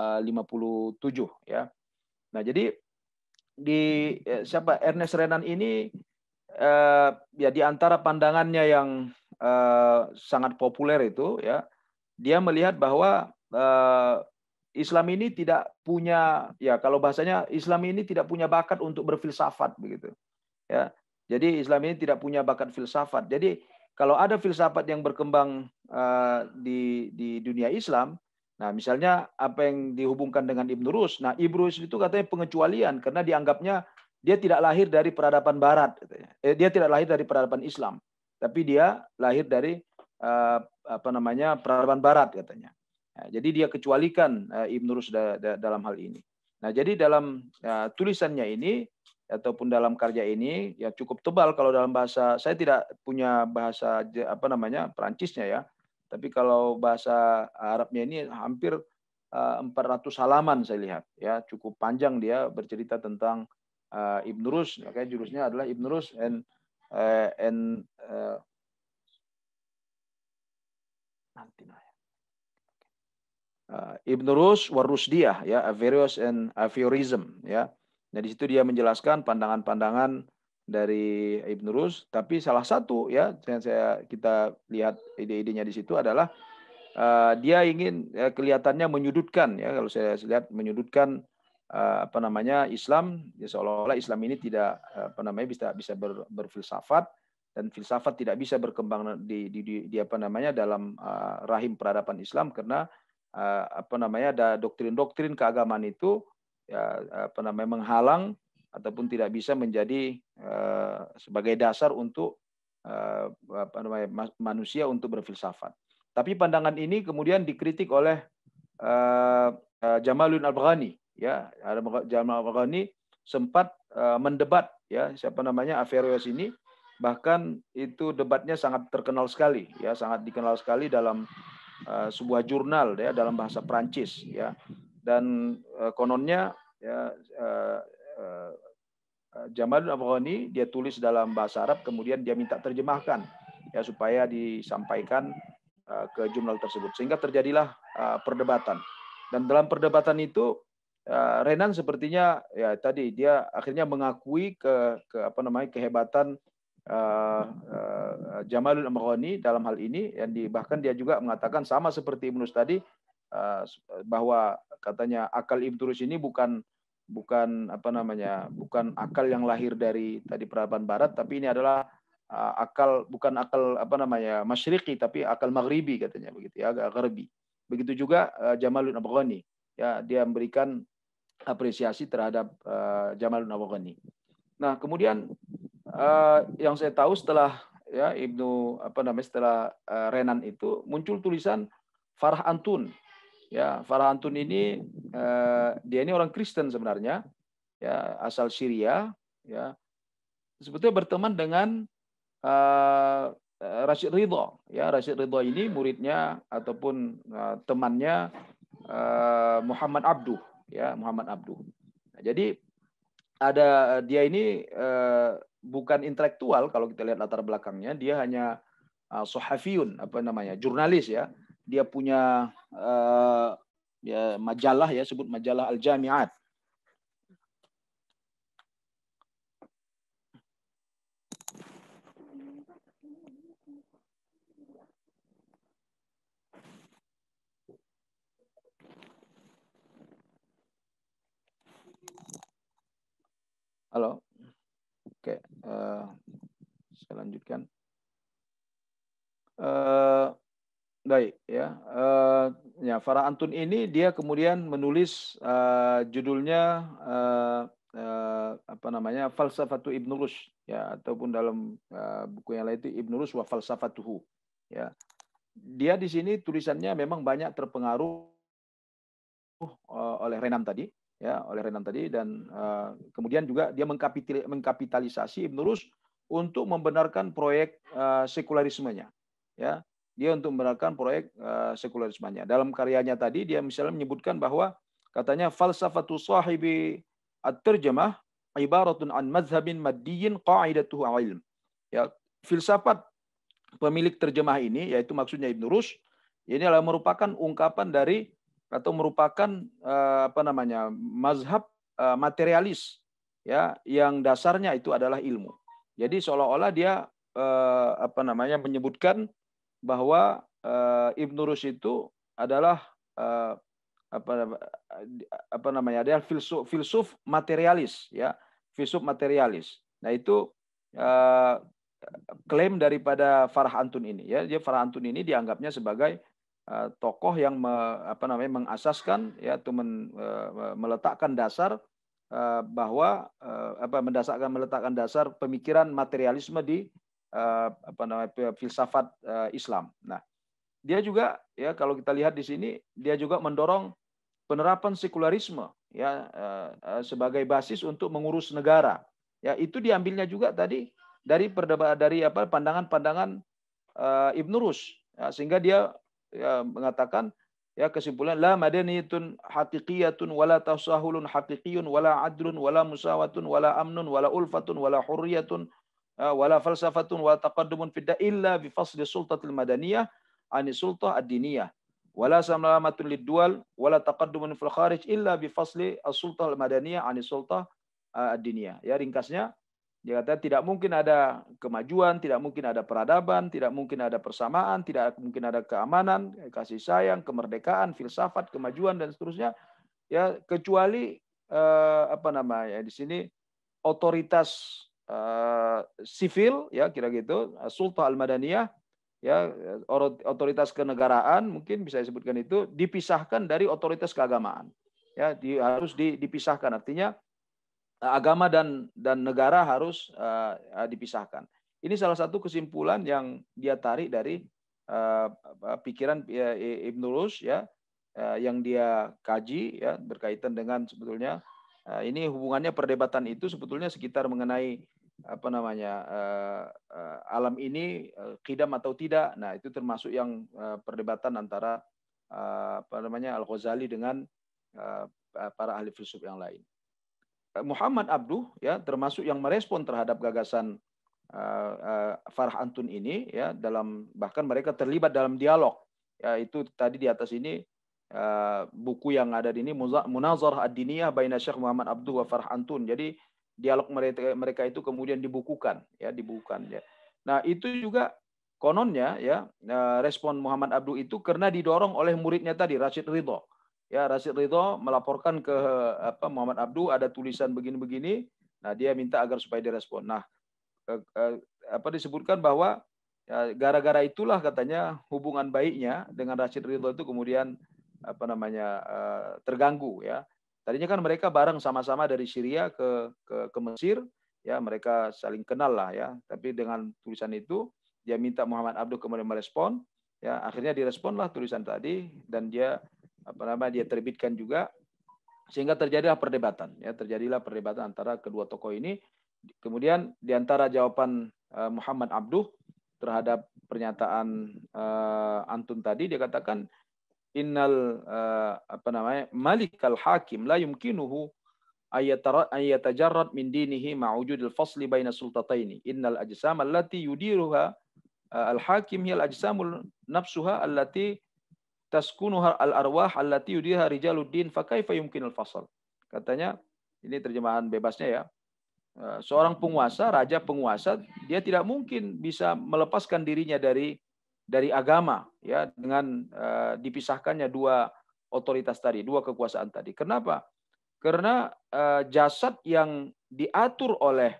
ya nah jadi di siapa Ernest Renan ini eh, ya di antara pandangannya yang eh, sangat populer itu ya dia melihat bahwa eh, Islam ini tidak punya ya kalau bahasanya Islam ini tidak punya bakat untuk berfilsafat begitu ya jadi Islam ini tidak punya bakat filsafat jadi kalau ada filsafat yang berkembang eh, di di dunia Islam Nah, misalnya apa yang dihubungkan dengan Ibn Rus. Nah, Ibn Rus itu katanya pengecualian karena dianggapnya dia tidak lahir dari peradaban Barat, gitu ya. eh, dia tidak lahir dari peradaban Islam, tapi dia lahir dari eh, apa namanya peradaban Barat katanya. Ya, jadi dia kecualikan eh, Ibn Ibnu Rushd dalam hal ini. Nah jadi dalam tulisannya ini ataupun dalam karya ini ya cukup tebal kalau dalam bahasa saya tidak punya bahasa apa namanya Perancisnya ya, tapi kalau bahasa Arabnya ini hampir 400 halaman saya lihat ya cukup panjang dia bercerita tentang uh, Ibn Rushd. Okay, ya, ya, jurusnya ya. adalah Ibn Rus and uh, and uh, nanti uh, Ibn Rus war ya various and Aphorism ya. Nah di situ dia menjelaskan pandangan-pandangan dari Ibn Rus, tapi salah satu ya yang saya kita lihat ide-idenya di situ adalah uh, dia ingin ya, kelihatannya menyudutkan ya kalau saya lihat menyudutkan Eh, apa namanya Islam ya seolah-olah Islam ini tidak eh, apa namanya bisa bisa ber, berfilsafat dan filsafat tidak bisa berkembang di, di, di, di apa namanya dalam uh, rahim peradaban Islam karena uh, apa namanya ada doktrin-doktrin keagamaan itu ya, apa namanya menghalang ataupun tidak bisa menjadi uh, sebagai dasar untuk uh, apa namanya manusia untuk berfilsafat. Tapi pandangan ini kemudian dikritik oleh uh, Jamaluddin Al-Baghani ya Jamal Ghani sempat uh, mendebat ya siapa namanya Averroes ini bahkan itu debatnya sangat terkenal sekali ya sangat dikenal sekali dalam uh, sebuah jurnal ya dalam bahasa Prancis ya dan uh, kononnya ya uh, uh, Jamal Ghani dia tulis dalam bahasa Arab kemudian dia minta terjemahkan ya supaya disampaikan ke jurnal tersebut sehingga terjadilah perdebatan dan dalam perdebatan itu Eh, Renan sepertinya ya tadi dia akhirnya mengakui ke, ke apa namanya kehebatan uh, uh, Jamalul Amroni dalam hal ini yang di, bahkan dia juga mengatakan sama seperti Ibnus tadi uh, bahwa katanya akal Ibnus ini bukan bukan apa namanya bukan akal yang lahir dari tadi peradaban barat tapi ini adalah uh, akal bukan akal apa namanya masyriqi tapi akal maghribi katanya begitu ya agak gharbi. Begitu juga uh, Jamalul ya dia memberikan apresiasi terhadap uh, eh, Jamal Nawawi. Nah, kemudian uh, yang saya tahu setelah ya Ibnu apa namanya setelah uh, Renan itu muncul tulisan Farah Antun. Ya, Farah Antun ini uh, dia ini orang Kristen sebenarnya, ya asal Syria, ya. Sebetulnya berteman dengan uh, Rashid Ridho, ya Rashid Ridho ini muridnya ataupun uh, temannya uh, Muhammad Abduh ya Muhammad Abduh. Nah, jadi ada dia ini eh, bukan intelektual kalau kita lihat latar belakangnya, dia hanya eh, sohafiyun apa namanya jurnalis ya. Dia punya eh, ya, majalah ya sebut majalah Al Jamiat Halo. Oke, uh, saya lanjutkan. Uh, baik ya. Uh, ya Farah Antun ini dia kemudian menulis uh, judulnya uh, uh, apa namanya Falsafatu Ibn Rus, ya ataupun dalam uh, buku yang lain itu Ibn Rus wa Falsafatuhu ya. Dia di sini tulisannya memang banyak terpengaruh oleh Renam tadi ya oleh Renan tadi dan uh, kemudian juga dia mengkapitalisasi Ibn Rus untuk membenarkan proyek uh, sekularismenya ya dia untuk membenarkan proyek uh, sekularismenya dalam karyanya tadi dia misalnya menyebutkan bahwa katanya falsafatu sahibi at-terjemah ibaratun an mazhabin maddiyin qa'idatuhu ilm ya filsafat pemilik terjemah ini yaitu maksudnya Ibn Rus ini adalah merupakan ungkapan dari atau merupakan eh, apa namanya mazhab eh, materialis ya yang dasarnya itu adalah ilmu. Jadi seolah-olah dia eh, apa namanya menyebutkan bahwa Ibn Rushd itu adalah apa apa namanya dia filsuf filsuf materialis ya filsuf materialis. Nah itu klaim daripada Farah Antun ini ya. Dia Farah Antun ini dianggapnya sebagai Eh, tokoh yang me, apa namanya mengasaskan ya atau men, eh, meletakkan dasar eh, bahwa apa mendasarkan meletakkan dasar pemikiran materialisme di apa namanya filsafat Islam. Nah, dia juga ya kalau kita lihat di sini dia juga mendorong penerapan sekularisme ya sebagai basis untuk mengurus negara. Ya, itu diambilnya juga tadi dari perdebatan dari apa pandangan-pandangan Ibn Rus ya, sehingga dia ya, mengatakan ya kesimpulan la madaniyatun haqiqiyatun wala tasahulun haqiqiyun wala adlun wala musawatun wala amnun wala ulfatun wala hurriyatun ya, wala falsafatun wala taqaddumun fidda illa bi fasli sultatil madaniyah ani sultah ad-diniyah wala lid dual wala taqaddumun fil kharij illa bi fasli as-sultah al-madaniyah ani sultah ad-diniyah ya ringkasnya dia kata tidak mungkin ada kemajuan, tidak mungkin ada peradaban, tidak mungkin ada persamaan, tidak mungkin ada keamanan, kasih sayang, kemerdekaan, filsafat, kemajuan dan seterusnya. Ya kecuali eh, apa namanya di sini otoritas eh, sivil ya kira gitu, sultan al-madaniyah ya otoritas kenegaraan mungkin bisa disebutkan itu dipisahkan dari otoritas keagamaan. Ya di, harus dipisahkan artinya agama dan dan negara harus uh, dipisahkan. Ini salah satu kesimpulan yang dia tarik dari uh, pikiran uh, ya, Ibn Rus ya uh, yang dia kaji ya berkaitan dengan sebetulnya uh, ini hubungannya perdebatan itu sebetulnya sekitar mengenai apa namanya uh, uh, alam ini uh, kidam atau tidak. Nah, itu termasuk yang uh, perdebatan antara uh, apa namanya Al-Ghazali dengan uh, para ahli filsuf yang lain. Eh, Muhammad Abduh ya termasuk yang merespon terhadap gagasan uh, uh, Farah Antun ini ya dalam bahkan mereka terlibat dalam dialog ya itu tadi di atas ini uh, buku yang ada di ini Munazarah Ad-Diniyah Baina Syekh Muhammad Abduh wa Farah Antun jadi dialog mereka mereka itu kemudian dibukukan ya dibukukan ya nah itu juga kononnya ya respon Muhammad Abduh itu karena didorong oleh muridnya tadi Rashid Ridho ya Rashid Ridho melaporkan ke apa Muhammad Abdu ada tulisan begini-begini nah dia minta agar supaya direspon nah eh, eh, apa disebutkan bahwa ya, gara-gara itulah katanya hubungan baiknya dengan Rashid Ridho itu kemudian apa namanya eh, terganggu ya tadinya kan mereka bareng sama-sama dari Syria ke ke, ke Mesir ya mereka saling kenal lah ya tapi dengan tulisan itu dia minta Muhammad Abdul kemudian merespon ya akhirnya diresponlah tulisan tadi dan dia apa nama dia terbitkan juga sehingga terjadilah perdebatan ya terjadilah perdebatan antara kedua tokoh ini kemudian diantara jawaban eh, Muhammad Abduh terhadap pernyataan eh, Antun tadi dia katakan innal eh, apa namanya malikal hakim la yumkinuhu ayatajarrad min dinihi ma'ujudil fasli baina sultataini innal ajsam allati yudiruha al hakim hiya al ajsamul nafsuha allati taskunuha al arwah allati yudiha rijaluddin fa kaifa yumkinul fasal. Katanya ini terjemahan bebasnya ya. Eh, seorang penguasa, raja penguasa, dia tidak mungkin bisa melepaskan dirinya dari dari agama ya dengan uh, dipisahkannya dua otoritas tadi, dua kekuasaan tadi. Kenapa? Karena uh, jasad yang diatur oleh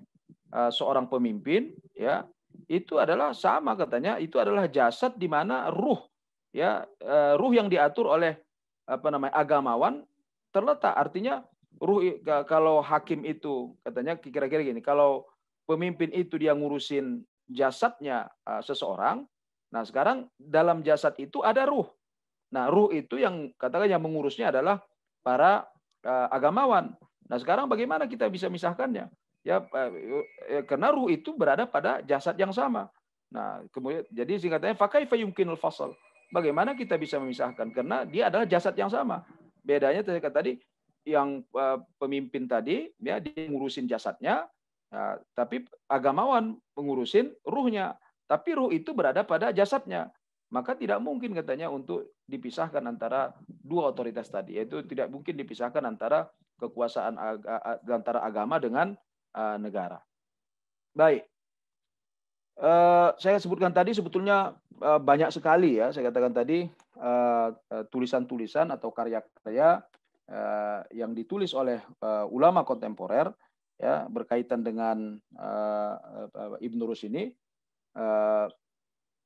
uh, seorang pemimpin ya itu adalah sama katanya itu adalah jasad di mana ruh ya eh, ruh yang diatur oleh apa namanya agamawan terletak artinya ruh kalau hakim itu katanya kira-kira gini kalau pemimpin itu dia ngurusin jasadnya eh, seseorang nah sekarang dalam jasad itu ada ruh nah ruh itu yang katakan yang mengurusnya adalah para eh, agamawan nah sekarang bagaimana kita bisa misahkannya ya karena ruh itu berada pada jasad yang sama nah kemudian jadi singkatnya fakai fayumkinul fasal bagaimana kita bisa memisahkan? Karena dia adalah jasad yang sama. Bedanya tadi yang e, pemimpin tadi ya dia ngurusin jasadnya, nah, tapi agamawan mengurusin ruhnya. Tapi ruh itu berada pada jasadnya. Maka tidak mungkin katanya untuk dipisahkan antara dua otoritas tadi, yaitu tidak mungkin dipisahkan antara kekuasaan antara agama dengan e, negara. Baik, Eh, saya sebutkan tadi sebetulnya eh, banyak sekali ya saya katakan tadi eh, tulisan-tulisan atau karya-karya yang ditulis oleh ulama kontemporer ya berkaitan dengan Ibn Rus ini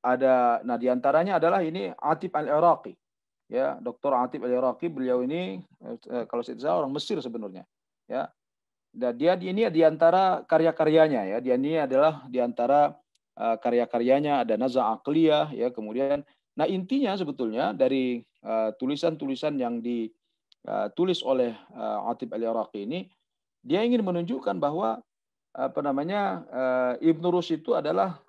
ada nah diantaranya adalah ini Atib al Iraqi ya Dr. Atib al Iraqi beliau ini kalau saya tidak salah orang Mesir sebenarnya ya dan dia ini diantara karya-karyanya ya dia ini adalah diantara Eh, karya-karyanya, ada Naza Akliyah, ya kemudian. Nah intinya sebetulnya dari eh, tulisan-tulisan yang ditulis eh, oleh Atib Al Iraqi ini, dia ingin menunjukkan bahwa apa namanya Ibn Rus itu adalah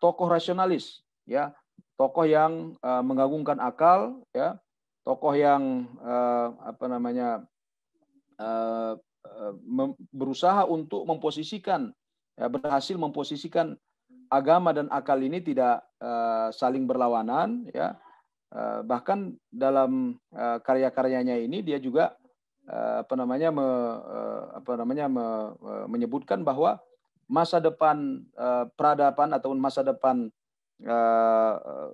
tokoh rasionalis, ya tokoh yang mengagungkan akal, ya tokoh yang apa namanya berusaha untuk memposisikan ya, berhasil memposisikan agama dan akal ini tidak uh, saling berlawanan ya uh, bahkan dalam uh, karya-karyanya ini dia juga uh, apa namanya me, uh, apa namanya me, uh, menyebutkan bahwa masa depan uh, peradaban ataupun masa depan uh,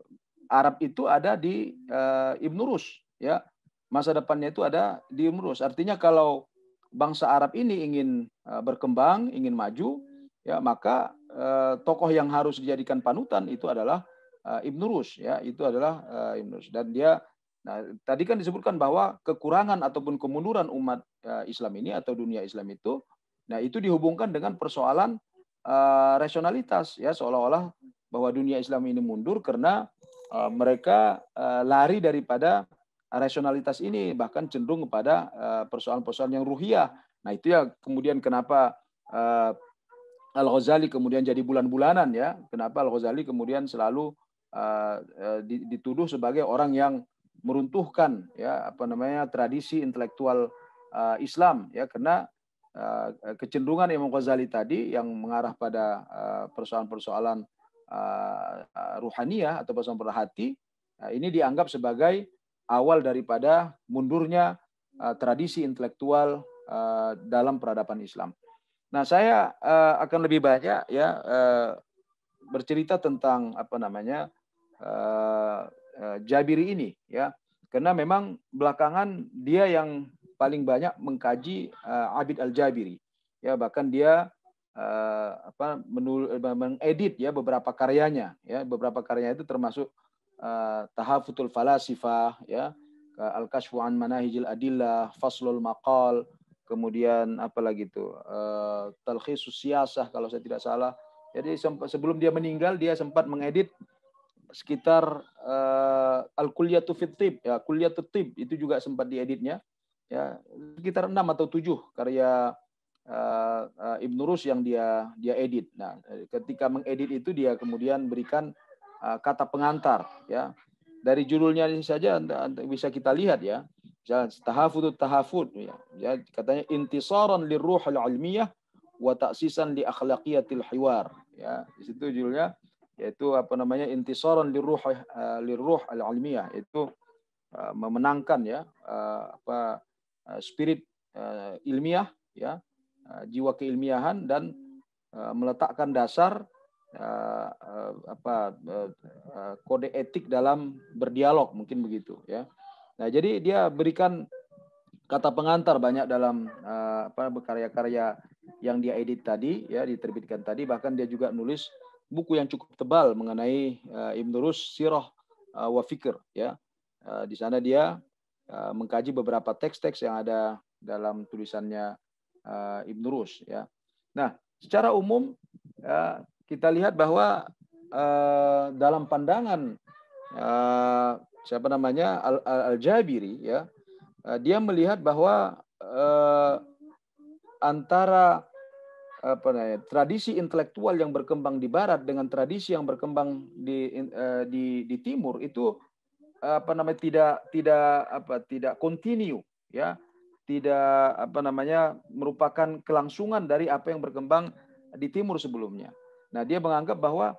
Arab itu ada di uh, Ibn Rus ya masa depannya itu ada di Ibn Rus artinya kalau bangsa Arab ini ingin uh, berkembang ingin maju ya maka eh, tokoh yang harus dijadikan panutan itu adalah eh, Ibn Rushd ya itu adalah eh, Ibn Rushd dan dia nah tadi kan disebutkan bahwa kekurangan ataupun kemunduran umat eh, Islam ini atau dunia Islam itu nah itu dihubungkan dengan persoalan eh, rasionalitas ya seolah-olah bahwa dunia Islam ini mundur karena eh, mereka eh, lari daripada rasionalitas ini bahkan cenderung kepada eh, persoalan-persoalan yang ruhiyah. Nah, itu ya kemudian kenapa eh, Al-Ghazali kemudian jadi bulan-bulanan ya. Kenapa Al-Ghazali kemudian selalu uh, dituduh sebagai orang yang meruntuhkan ya apa namanya tradisi intelektual uh, Islam ya karena uh, kecenderungan Imam Ghazali tadi yang mengarah pada persoalan-persoalan ruhaniyah atau persoalan uh, ini dianggap sebagai awal daripada mundurnya tradisi intelektual dalam peradaban Islam. Nah, saya uh, akan lebih banyak ya uh, bercerita tentang apa namanya uh, uh, Jabiri ini ya, karena memang belakangan dia yang paling banyak mengkaji uh, Abid al Jabiri ya, bahkan dia uh, apa menul mengedit ya beberapa karyanya ya, beberapa karyanya itu termasuk uh, Tahafutul Falasifah ya, Al Kashfu Manahijil Adillah, Faslul Maqal, kemudian apalagi itu uh, talkhisus siasah kalau saya tidak salah. Jadi sebelum dia meninggal dia sempat mengedit sekitar uh, eh, al fit fitib ya kuliatu tib itu juga sempat dieditnya ya sekitar enam atau tujuh karya uh, uh, Ibn Rus yang dia dia edit. Nah, ketika mengedit itu dia kemudian berikan uh, kata pengantar ya. Dari judulnya ini saja bisa kita lihat ya Misalnya tahafud tahafud ya. ya katanya intisaran ruh ilmiyah wa ta'sisan li akhlaqiyatil hiwar ya. Di situ judulnya yaitu apa namanya intisaran ruh uh, ruh al ilmiyah itu eh, memenangkan ya eh, apa eh, spirit ilmiah ya jiwa keilmiahan dan meletakkan dasar apa kode etik dalam berdialog mungkin begitu ya Nah, jadi dia berikan kata pengantar banyak dalam uh, apa karya-karya yang dia edit tadi ya diterbitkan tadi bahkan dia juga nulis buku yang cukup tebal mengenai uh, Ibn Rus Sirah uh, wa Fikr ya. Uh, di sana dia uh, mengkaji beberapa teks-teks yang ada dalam tulisannya uh, Ibn Rus ya. Nah, secara umum uh, kita lihat bahwa uh, dalam pandangan uh, siapa namanya Al, Al, Jabiri ya eh, dia melihat bahwa eh, antara apa namanya tradisi intelektual yang berkembang di barat dengan tradisi yang berkembang di eh, di, di timur itu eh, apa namanya tidak tidak apa tidak kontinu ya tidak apa namanya merupakan kelangsungan dari apa yang berkembang di timur sebelumnya. Nah, dia menganggap bahwa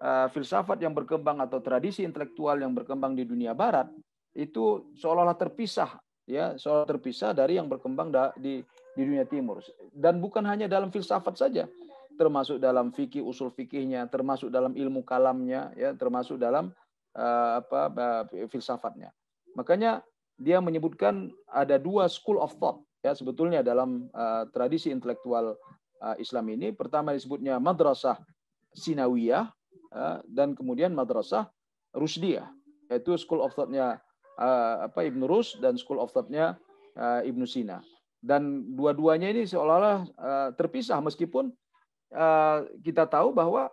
Eh, filsafat yang berkembang atau tradisi intelektual yang berkembang di dunia barat itu seolah-olah terpisah ya seolah terpisah dari yang berkembang di di dunia timur dan bukan hanya dalam filsafat saja termasuk dalam fikih usul fikihnya termasuk dalam ilmu kalamnya ya termasuk dalam uh, apa uh, filsafatnya makanya dia menyebutkan ada dua school of thought ya sebetulnya dalam uh, tradisi intelektual uh, Islam ini pertama disebutnya madrasah sinawiyah Ya, dan kemudian madrasah Rusdiyah yaitu school of thought-nya eh, apa Ibnu Rus dan school of thought-nya eh, Ibnu Sina. Dan dua-duanya ini seolah-olah eh, terpisah meskipun kita tahu bahwa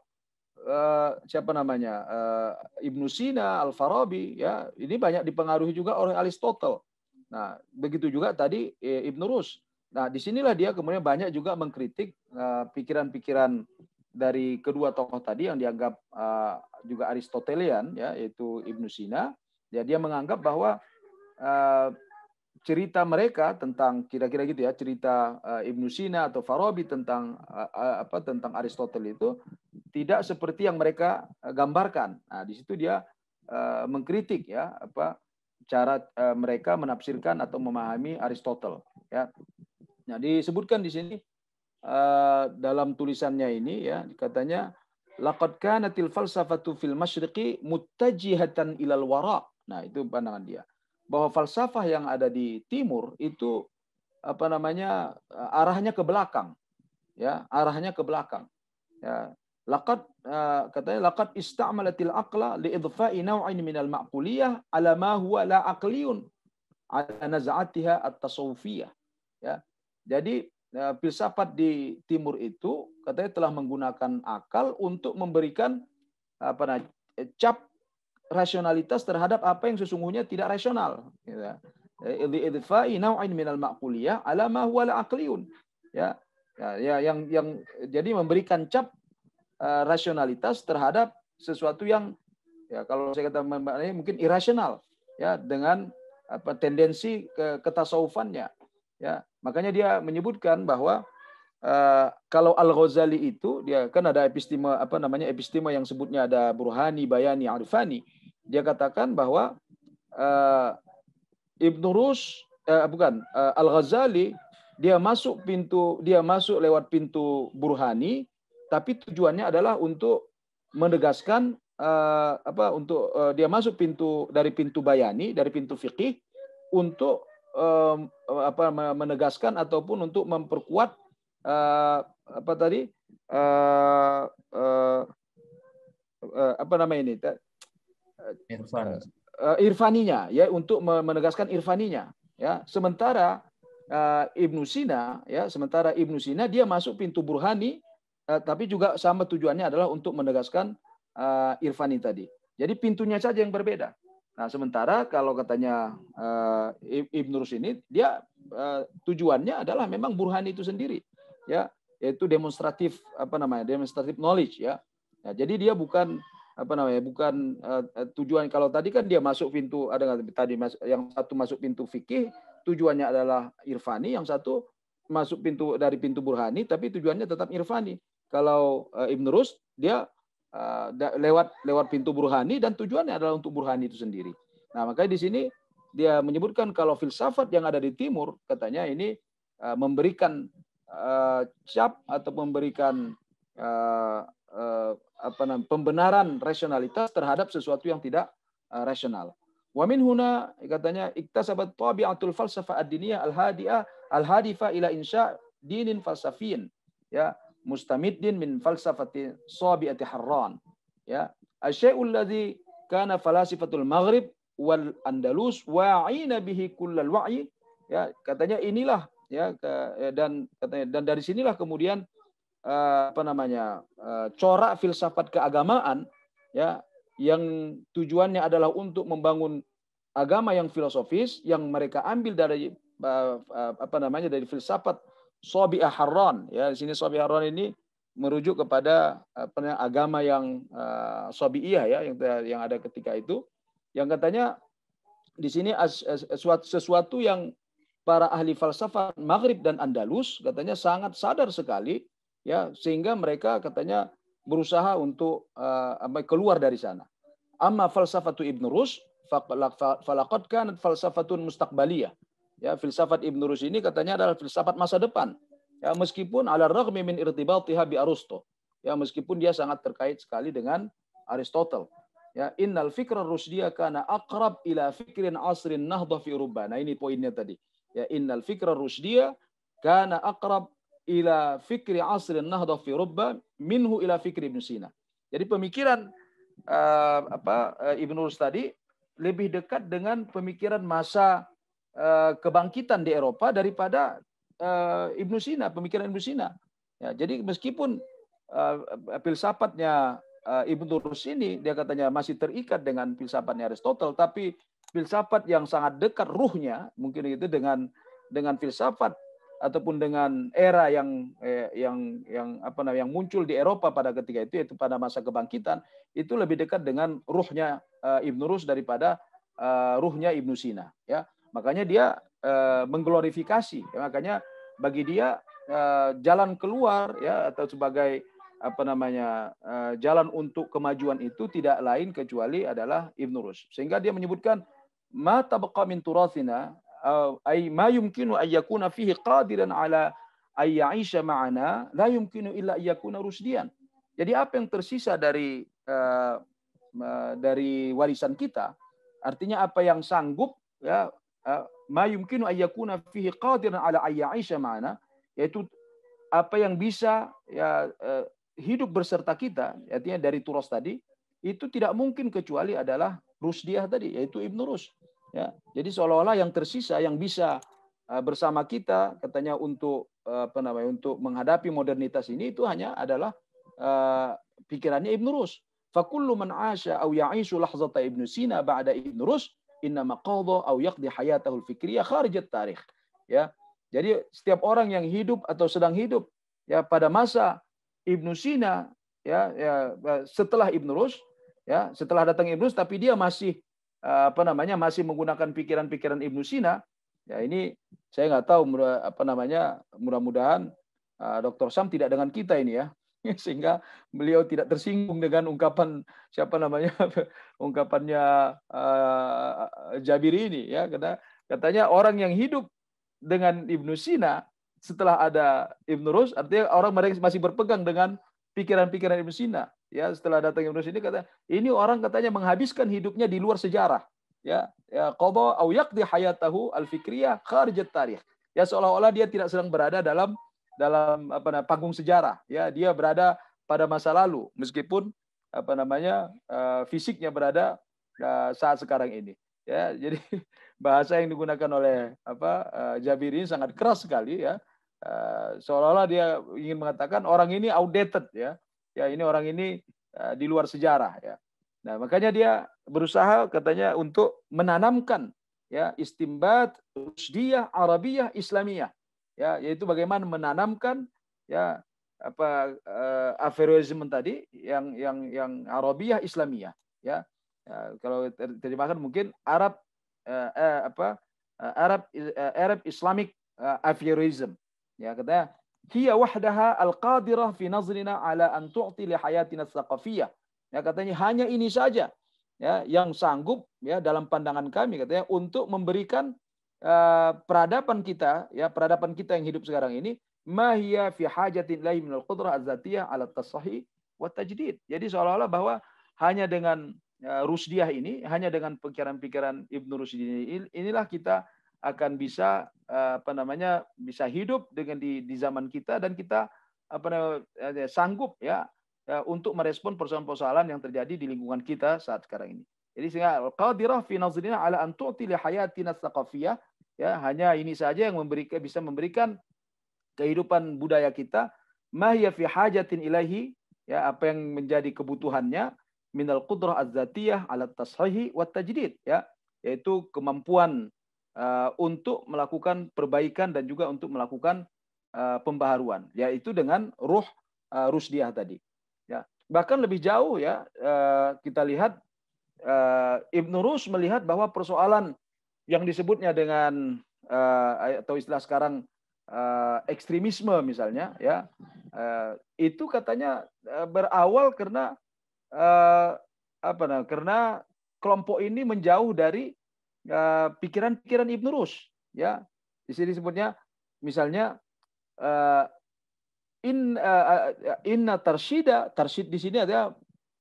siapa namanya Ibnu Sina, Al Farabi, ya ini banyak dipengaruhi juga oleh Aristotle. Nah, begitu juga tadi Ibnu Rus. Nah, disinilah dia kemudian banyak juga mengkritik pikiran-pikiran dari kedua tokoh tadi yang dianggap eh, juga Aristotelian ya yaitu Ibnu Sina ya dia menganggap bahwa eh, cerita mereka tentang kira-kira gitu ya cerita eh, Ibn Ibnu Sina atau Farabi tentang apa tentang Aristoteles itu tidak seperti yang mereka gambarkan. Nah, di situ dia mengkritik ya apa cara mereka menafsirkan atau memahami Aristoteles ya. Nah, disebutkan di sini uh, dalam tulisannya ini ya katanya laqad kanatil falsafatu fil masyriqi muttajihatan ilal wara. Nah, itu pandangan dia. Bahwa falsafah yang ada di timur itu apa namanya eh, arahnya ke belakang. Ya, arahnya ke belakang. Ya, laqad eh, katanya laqad istamalatil aqla li idfa'i naw'in minal ma'quliyah ala ma huwa la aqliyun ala naz'atiha at-tasawufiyah. Ya. Jadi Ya, filsafat di timur itu katanya telah menggunakan akal untuk memberikan apa namanya eh, cap rasionalitas terhadap apa yang sesungguhnya tidak rasional gitu ya. Eh, ya, ya ya yang yang jadi memberikan cap eh, rasionalitas terhadap sesuatu yang ya kalau saya kata mungkin irasional ya dengan apa tendensi ke ketasaufannya Ya, makanya dia menyebutkan bahwa uh, kalau Al Ghazali itu dia kan ada epistema apa namanya epistema yang sebutnya ada burhani, bayani, arifani. Dia katakan bahwa uh, Ibnu Rus uh, bukan uh, Al Ghazali dia masuk pintu dia masuk lewat pintu burhani, tapi tujuannya adalah untuk menegaskan uh, apa untuk uh, dia masuk pintu dari pintu bayani dari pintu fikih untuk apa menegaskan ataupun untuk memperkuat eh, apa tadi eh, eh, apa nama ini Irfan. Irfaninya ya untuk menegaskan Irfaninya ya sementara Ibnu Sina ya sementara Ibnu Sina dia masuk pintu Burhani tapi juga sama tujuannya adalah untuk menegaskan Irfani tadi jadi pintunya saja yang berbeda Nah, sementara kalau katanya uh, Ibn ini dia uh, tujuannya adalah memang burhan itu sendiri, ya, yaitu demonstratif apa namanya, demonstratif knowledge, ya. Nah, jadi dia bukan apa namanya, bukan uh, tujuan kalau tadi kan dia masuk pintu ada tadi yang satu masuk pintu fikih, tujuannya adalah irfani, yang satu masuk pintu dari pintu burhani, tapi tujuannya tetap irfani. Kalau uh, Ibn Rus, dia Eh, lewat lewat pintu burhani dan tujuannya adalah untuk burhani itu sendiri. Nah, makanya di sini dia menyebutkan kalau filsafat yang ada di timur katanya ini eh, memberikan uh, cap atau memberikan uh, uh, apa namanya pembenaran rasionalitas terhadap sesuatu yang tidak uh, rasional. wamin min huna katanya iktasabat tabi'atul falsafah ad-diniyah al-hadi'ah al-hadifa ila insya' dinin falsafin. Ya, mustamiddin min falsafati sabiati harran ya asyai'ul ladzi kana falasifatul maghrib wal andalus wa'ina bihi kullal wa'i ya katanya inilah ya eh, dan katanya dan dari sinilah kemudian eh, apa namanya eh, corak filsafat keagamaan ya yang tujuannya adalah untuk membangun agama yang filosofis yang mereka ambil dari apa namanya dari filsafat Sobi'ah Aharon Ya, di sini Sobi'ah Aharon ini merujuk kepada eh, apa, agama yang uh, ya yang, yang ada ketika itu yang katanya di sini sesuatu yang para ahli falsafah Maghrib dan Andalus katanya sangat sadar sekali ya sehingga mereka katanya berusaha untuk uh, keluar dari sana. Amma falsafatu Ibn Rus falakotkan falsafatun mustaqbaliyah. Ya, filsafat Ibn Rushd ini katanya adalah filsafat masa depan. Ya, meskipun ala rahmi min irtibatiha bi Aristo. Ya, meskipun dia sangat terkait sekali dengan Aristotle. Ya, innal fikra rusdia kana akrab ila fikrin asrin nahdah fi Nah, ini poinnya tadi. Ya, innal fikra rusdia kana akrab ila fikri asrin nahdah fi minhu ila fikri Ibn Sina. Jadi pemikiran uh, apa uh, Ibn Rushd tadi lebih dekat dengan pemikiran masa Eh, kebangkitan di Eropa daripada eh, Ibnu Sina, pemikiran Ibnu Sina. Ya, jadi meskipun eh, filsafatnya Ibnu Rus ini dia katanya masih terikat dengan filsafatnya Aristotle, tapi filsafat yang sangat dekat ruhnya mungkin itu dengan dengan filsafat ataupun dengan era yang eh, yang yang apa namanya yang muncul di Eropa pada ketika itu yaitu pada masa kebangkitan itu lebih dekat dengan ruhnya uh, Ibnu Rus daripada uh, ruhnya Ibnu Sina ya Makanya dia eh, mengglorifikasi. Ya, makanya bagi dia eh, jalan keluar ya atau sebagai apa namanya eh, jalan untuk kemajuan itu tidak lain kecuali adalah Ibnu Rushd. Sehingga dia menyebutkan ma tabqa min turathina eh, ay ma yumkinu ay yakuna fihi qadiran ala ay ya'isha ma'ana la yumkinu illa ay yakuna rusdian. Jadi apa yang tersisa dari eh, eh, dari warisan kita artinya apa yang sanggup ya Eh, ma yumkinu ayyakuna fihi qadiran ala ayya'isha ma'ana yaitu apa yang bisa ya eh, hidup berserta kita artinya dari turos tadi itu tidak mungkin kecuali adalah Rusdiah tadi yaitu Ibnu Rus ya jadi seolah-olah yang tersisa yang bisa eh, bersama kita katanya untuk apa namanya untuk menghadapi modernitas ini itu hanya adalah uh, pikirannya Ibnu Rus fakullu man asya au ya'ishu lahzata Ibnu Sina ba'da Ibnu Rus inna qadha au yaqdi hayatahul fikriyah kharijat tarikh. Ya. Jadi setiap orang yang hidup atau sedang hidup ya pada masa Ibnu Sina ya, ya, ya setelah Ibnu Rus ya setelah datang Ibnu Rus tapi dia masih eh, apa namanya masih menggunakan pikiran-pikiran Ibnu Sina ya ini saya nggak tahu apa namanya mudah-mudahan eh, Dr. Sam tidak dengan kita ini ya [laughs] sehingga beliau tidak tersinggung dengan ungkapan siapa namanya [laughs] ungkapannya uh, eh, Jabir ini ya karena katanya orang yang hidup dengan Ibnu Sina setelah ada Ibnu Rus artinya orang mereka masih berpegang dengan pikiran-pikiran Ibnu Sina ya setelah datang Ibnu Sina kata ini orang katanya menghabiskan hidupnya di luar sejarah ya ya qada au yaqdi hayatahu al-fikriyah kharij tarikh ya seolah-olah dia tidak sedang berada dalam dalam apa namanya panggung sejarah ya dia berada pada masa lalu meskipun apa namanya eh, fisiknya berada eh, saat sekarang ini ya [laughs] jadi bahasa yang digunakan oleh apa eh, Jabir ini sangat keras sekali ya seolah-olah dia ingin mengatakan orang ini outdated ya ya ini orang ini di luar sejarah ya nah makanya dia berusaha katanya untuk menanamkan ya istimbat usdiyah arabiyah islamiyah ya yaitu bagaimana menanamkan ya apa uh, eh, aferisme tadi yang yang yang Arabiah islamiah ya, ya kalau terjemahkan mungkin Arab uh, uh, apa Arab uh, Arab Islamic uh, ya katanya hiya wahdaha al-qadirah fi nazrina ala an tu'ti li hayatina thaqafiyah ya katanya hanya ini saja ya yang sanggup ya dalam pandangan kami katanya untuk memberikan Eh, peradaban kita, ya peradaban kita yang hidup sekarang ini, mahia fi hajatin lahi minal qudrah azatiyah ala tasahi wa tajdid. Jadi seolah-olah bahwa hanya dengan eh, Rusdiah ini, hanya dengan pikiran-pikiran Ibnu Rusdi inilah kita akan bisa eh, apa namanya bisa hidup dengan di, di zaman kita dan kita apa namanya sanggup ya untuk merespon persoalan-persoalan yang terjadi di lingkungan kita saat sekarang ini. Jadi sehingga al-qadirah fi nazrina ala an tu'ti li hayatina tsaqafiyah ya hanya ini saja yang memberikan bisa memberikan kehidupan budaya kita mahya fi hajatin ilahi ya apa yang menjadi kebutuhannya minal qudrah azzatiyah ala tashihi wa tajdid ya yaitu kemampuan uh, untuk melakukan perbaikan dan juga untuk melakukan uh, pembaharuan yaitu dengan ruh uh, rusdiah tadi ya bahkan lebih jauh ya uh, kita lihat uh, Ibn Rus melihat bahwa persoalan yang disebutnya dengan uh, atau istilah sekarang uh, ekstremisme misalnya ya uh, itu katanya berawal karena uh, apa nah karena kelompok ini menjauh dari pikiran-pikiran uh, pikiran Ibnu Rus ya di sini disebutnya misalnya uh, in uh, inna tarsida tarsid di sini ada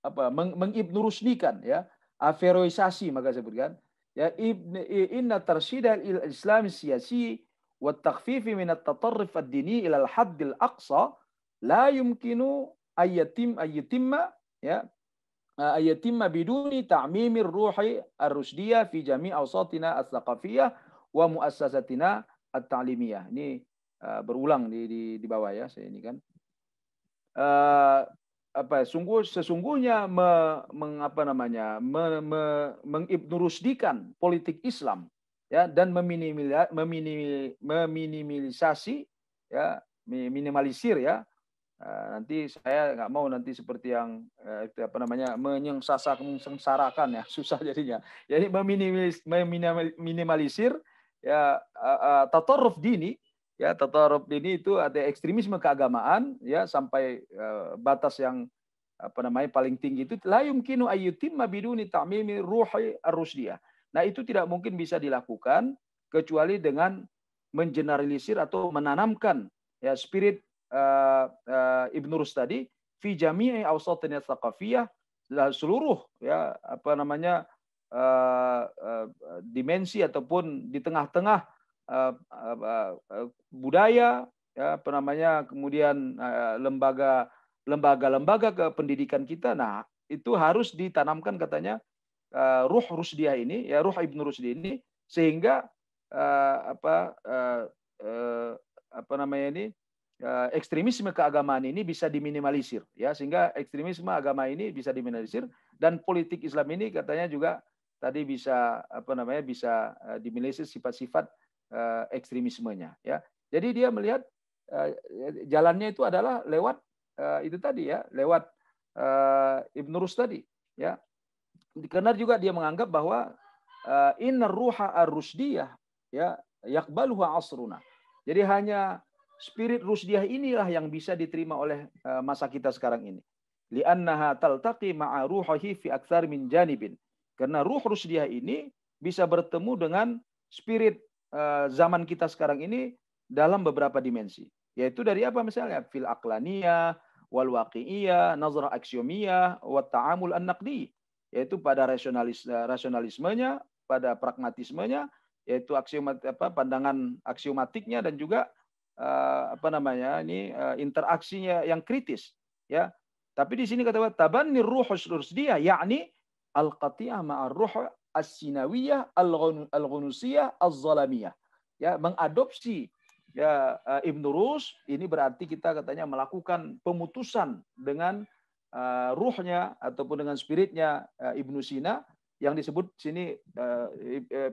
apa meng, mengibnurusnikan ya aferoisasi maka sebutkan ya ibn inna tarshida il islam siyasi wa takhfif min at-tatarruf ad-dini ila al-hadd al-aqsa la yumkinu ayatim ayatimma ya ayatimma biduni ta'mimir ruhi ar-rusdiyah fi jami' awsatina al thaqafiyah wa muassasatina at-ta'limiyah. Ini uh, berulang di, di di bawah ya saya ini kan. Uh, apa sungguh sesungguhnya me, mengapa namanya me, me, mengibnurusdikan politik Islam ya dan meminimalisasi ya minimalisir ya eh, nanti saya nggak mau nanti seperti yang eh, apa namanya menyengsasa ya [laughs] susah jadinya jadi meminimalisir ya eh, tatoruf dini ya tatarub ini itu ada ekstremisme keagamaan ya sampai uh, batas yang apa namanya paling tinggi itu la yumkinu ayyutimma biduni ta'mimi ruhi ar Nah, itu tidak mungkin bisa dilakukan kecuali dengan mengeneralisir atau menanamkan ya spirit uh, eh, uh, eh, Ibnu Rus tadi fi jami'i awsatin tsaqafiyah seluruh ya apa namanya uh, uh, dimensi ataupun di tengah-tengah Eh, eh, eh, budaya, ya, apa namanya, kemudian lembaga lembaga-lembaga kependidikan kita. Nah, itu harus ditanamkan katanya ruh Rusdia ini, ya ruh Ibnu Rusdi ini sehingga apa apa namanya ini ekstremisme keagamaan ini bisa diminimalisir ya sehingga ekstremisme agama ini bisa diminimalisir dan politik Islam ini katanya juga tadi bisa apa namanya bisa uh, diminimalisir sifat-sifat Eh, ekstremismenya ya jadi dia melihat eh, jalannya itu adalah lewat eh, itu tadi ya lewat Ibnu Rus tadi ya karena juga dia menganggap bahwa inner ruha ar-rusdiyah ya yakbaluha asruna jadi hanya spirit rusdiyah inilah yang bisa diterima oleh masa kita sekarang ini li'annaha taltaqi ma'a ruhihi fi aktsar min janibin. Karena ruh rusdiah ini bisa bertemu dengan spirit Eh, zaman kita sekarang ini dalam beberapa dimensi. Yaitu dari apa misalnya? Fil aklania, wal nazar nazrah wa ta'amul an Yaitu pada rasionalis, eh, rasionalismenya, pada pragmatismenya, yaitu aksiomat, apa, pandangan aksiomatiknya dan juga uh, apa namanya ini uh, interaksinya yang kritis ya tapi di sini kata tabanni ruhus dia yakni al qati'ah ma'ar ruh As-Sinawiyah, Al-Ghunusiyah, Az-Zalamiyah. Ya, mengadopsi ya eh, Ibnu Rus ini berarti kita katanya melakukan pemutusan dengan uh, ruhnya ataupun dengan spiritnya uh, eh, Ibnu Sina yang disebut sini uh,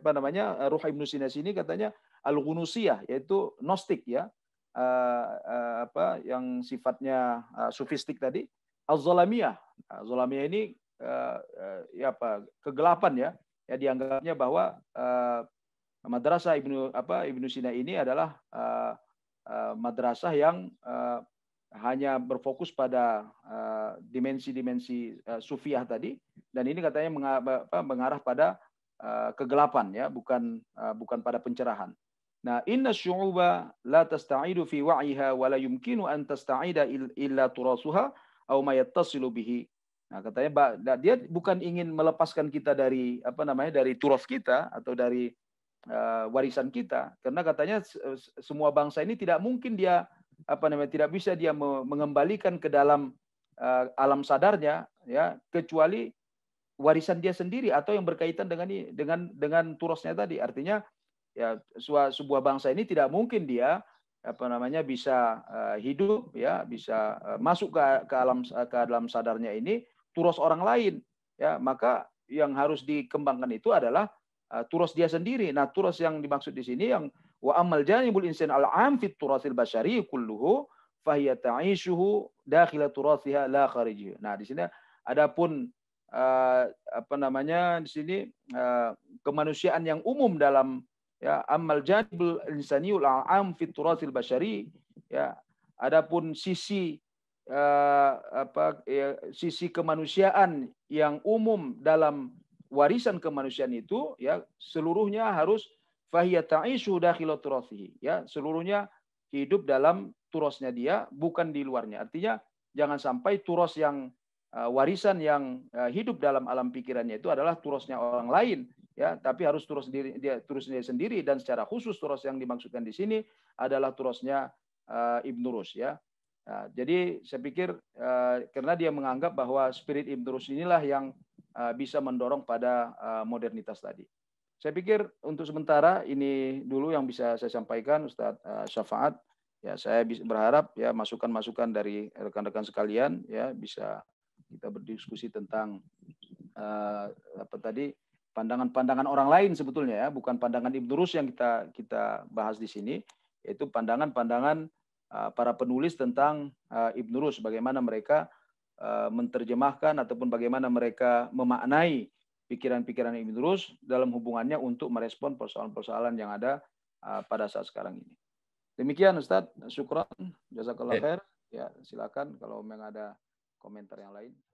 apa namanya ruh Ibnu Sina sini katanya al-ghunusiyah yaitu gnostik ya. Uh, uh, apa yang sifatnya uh, sufistik tadi az-zalamiyah. Nah, Zalamiyah ini uh, uh, ya apa kegelapan ya ya dianggapnya bahwa uh, madrasah ibnu apa ibnu Sina ini adalah uh, uh, madrasah yang uh, hanya berfokus pada dimensi-dimensi uh, dimensi -dimensi, uh, sufiah tadi dan ini katanya mengarah pada uh, kegelapan ya bukan uh, bukan pada pencerahan. Nah, inna syu'uba la tasta'idu fi wa'iha wa la yumkinu an tasta'ida illa turasuha aw ma yattasilu bihi Nah, katanya nah, dia bukan ingin melepaskan kita dari apa namanya dari turof kita atau dari uh, warisan kita karena katanya semua bangsa ini tidak mungkin dia apa namanya tidak bisa dia mengembalikan ke dalam uh, alam sadarnya ya kecuali warisan dia sendiri atau yang berkaitan dengan dengan dengan turosnya tadi. Artinya ya sebuah bangsa ini tidak mungkin dia apa namanya bisa uh, hidup ya bisa uh, masuk ke ke alam ke alam sadarnya ini turos orang lain, ya maka yang harus dikembangkan itu adalah uh, turos dia sendiri. Nah, turos yang dimaksud di sini yang wa amal janibul insan al am fit turasil basyari kulluhu fahiya ta'ishuhu dakhila turasiha la kharijih. Nah, di sini adapun uh, apa namanya di sini uh, kemanusiaan yang umum dalam ya amal janibul insaniul al am fit turasil basyari ya adapun sisi uh, apa ya, sisi kemanusiaan yang umum dalam warisan kemanusiaan itu ya seluruhnya harus fahiya sudah dakhila ya seluruhnya hidup dalam turosnya dia bukan di luarnya artinya jangan sampai turos yang uh, warisan yang uh, hidup dalam alam pikirannya itu adalah turosnya orang lain ya tapi harus turus diri dia turus sendiri dan secara khusus turos yang dimaksudkan di sini adalah turosnya uh, Ibnu Rus ya Nah, jadi saya pikir uh, karena dia menganggap bahwa spirit Imterus inilah yang uh, bisa mendorong pada uh, modernitas tadi. Saya pikir untuk sementara ini dulu yang bisa saya sampaikan Ustadz Syafaat. Ya saya berharap ya masukan-masukan dari rekan-rekan sekalian ya bisa kita berdiskusi tentang uh, apa tadi pandangan-pandangan orang lain sebetulnya ya bukan pandangan Ibnu Rus yang kita kita bahas di sini yaitu pandangan-pandangan Uh, para penulis tentang uh, Ibn Rus, bagaimana mereka uh, menerjemahkan ataupun bagaimana mereka memaknai pikiran-pikiran Ibn Rus dalam hubungannya untuk merespon persoalan-persoalan yang ada pada saat sekarang ini. Demikian Ustadz, syukron, jazakallah eh. khair. Ya, silakan kalau memang ada komentar yang lain.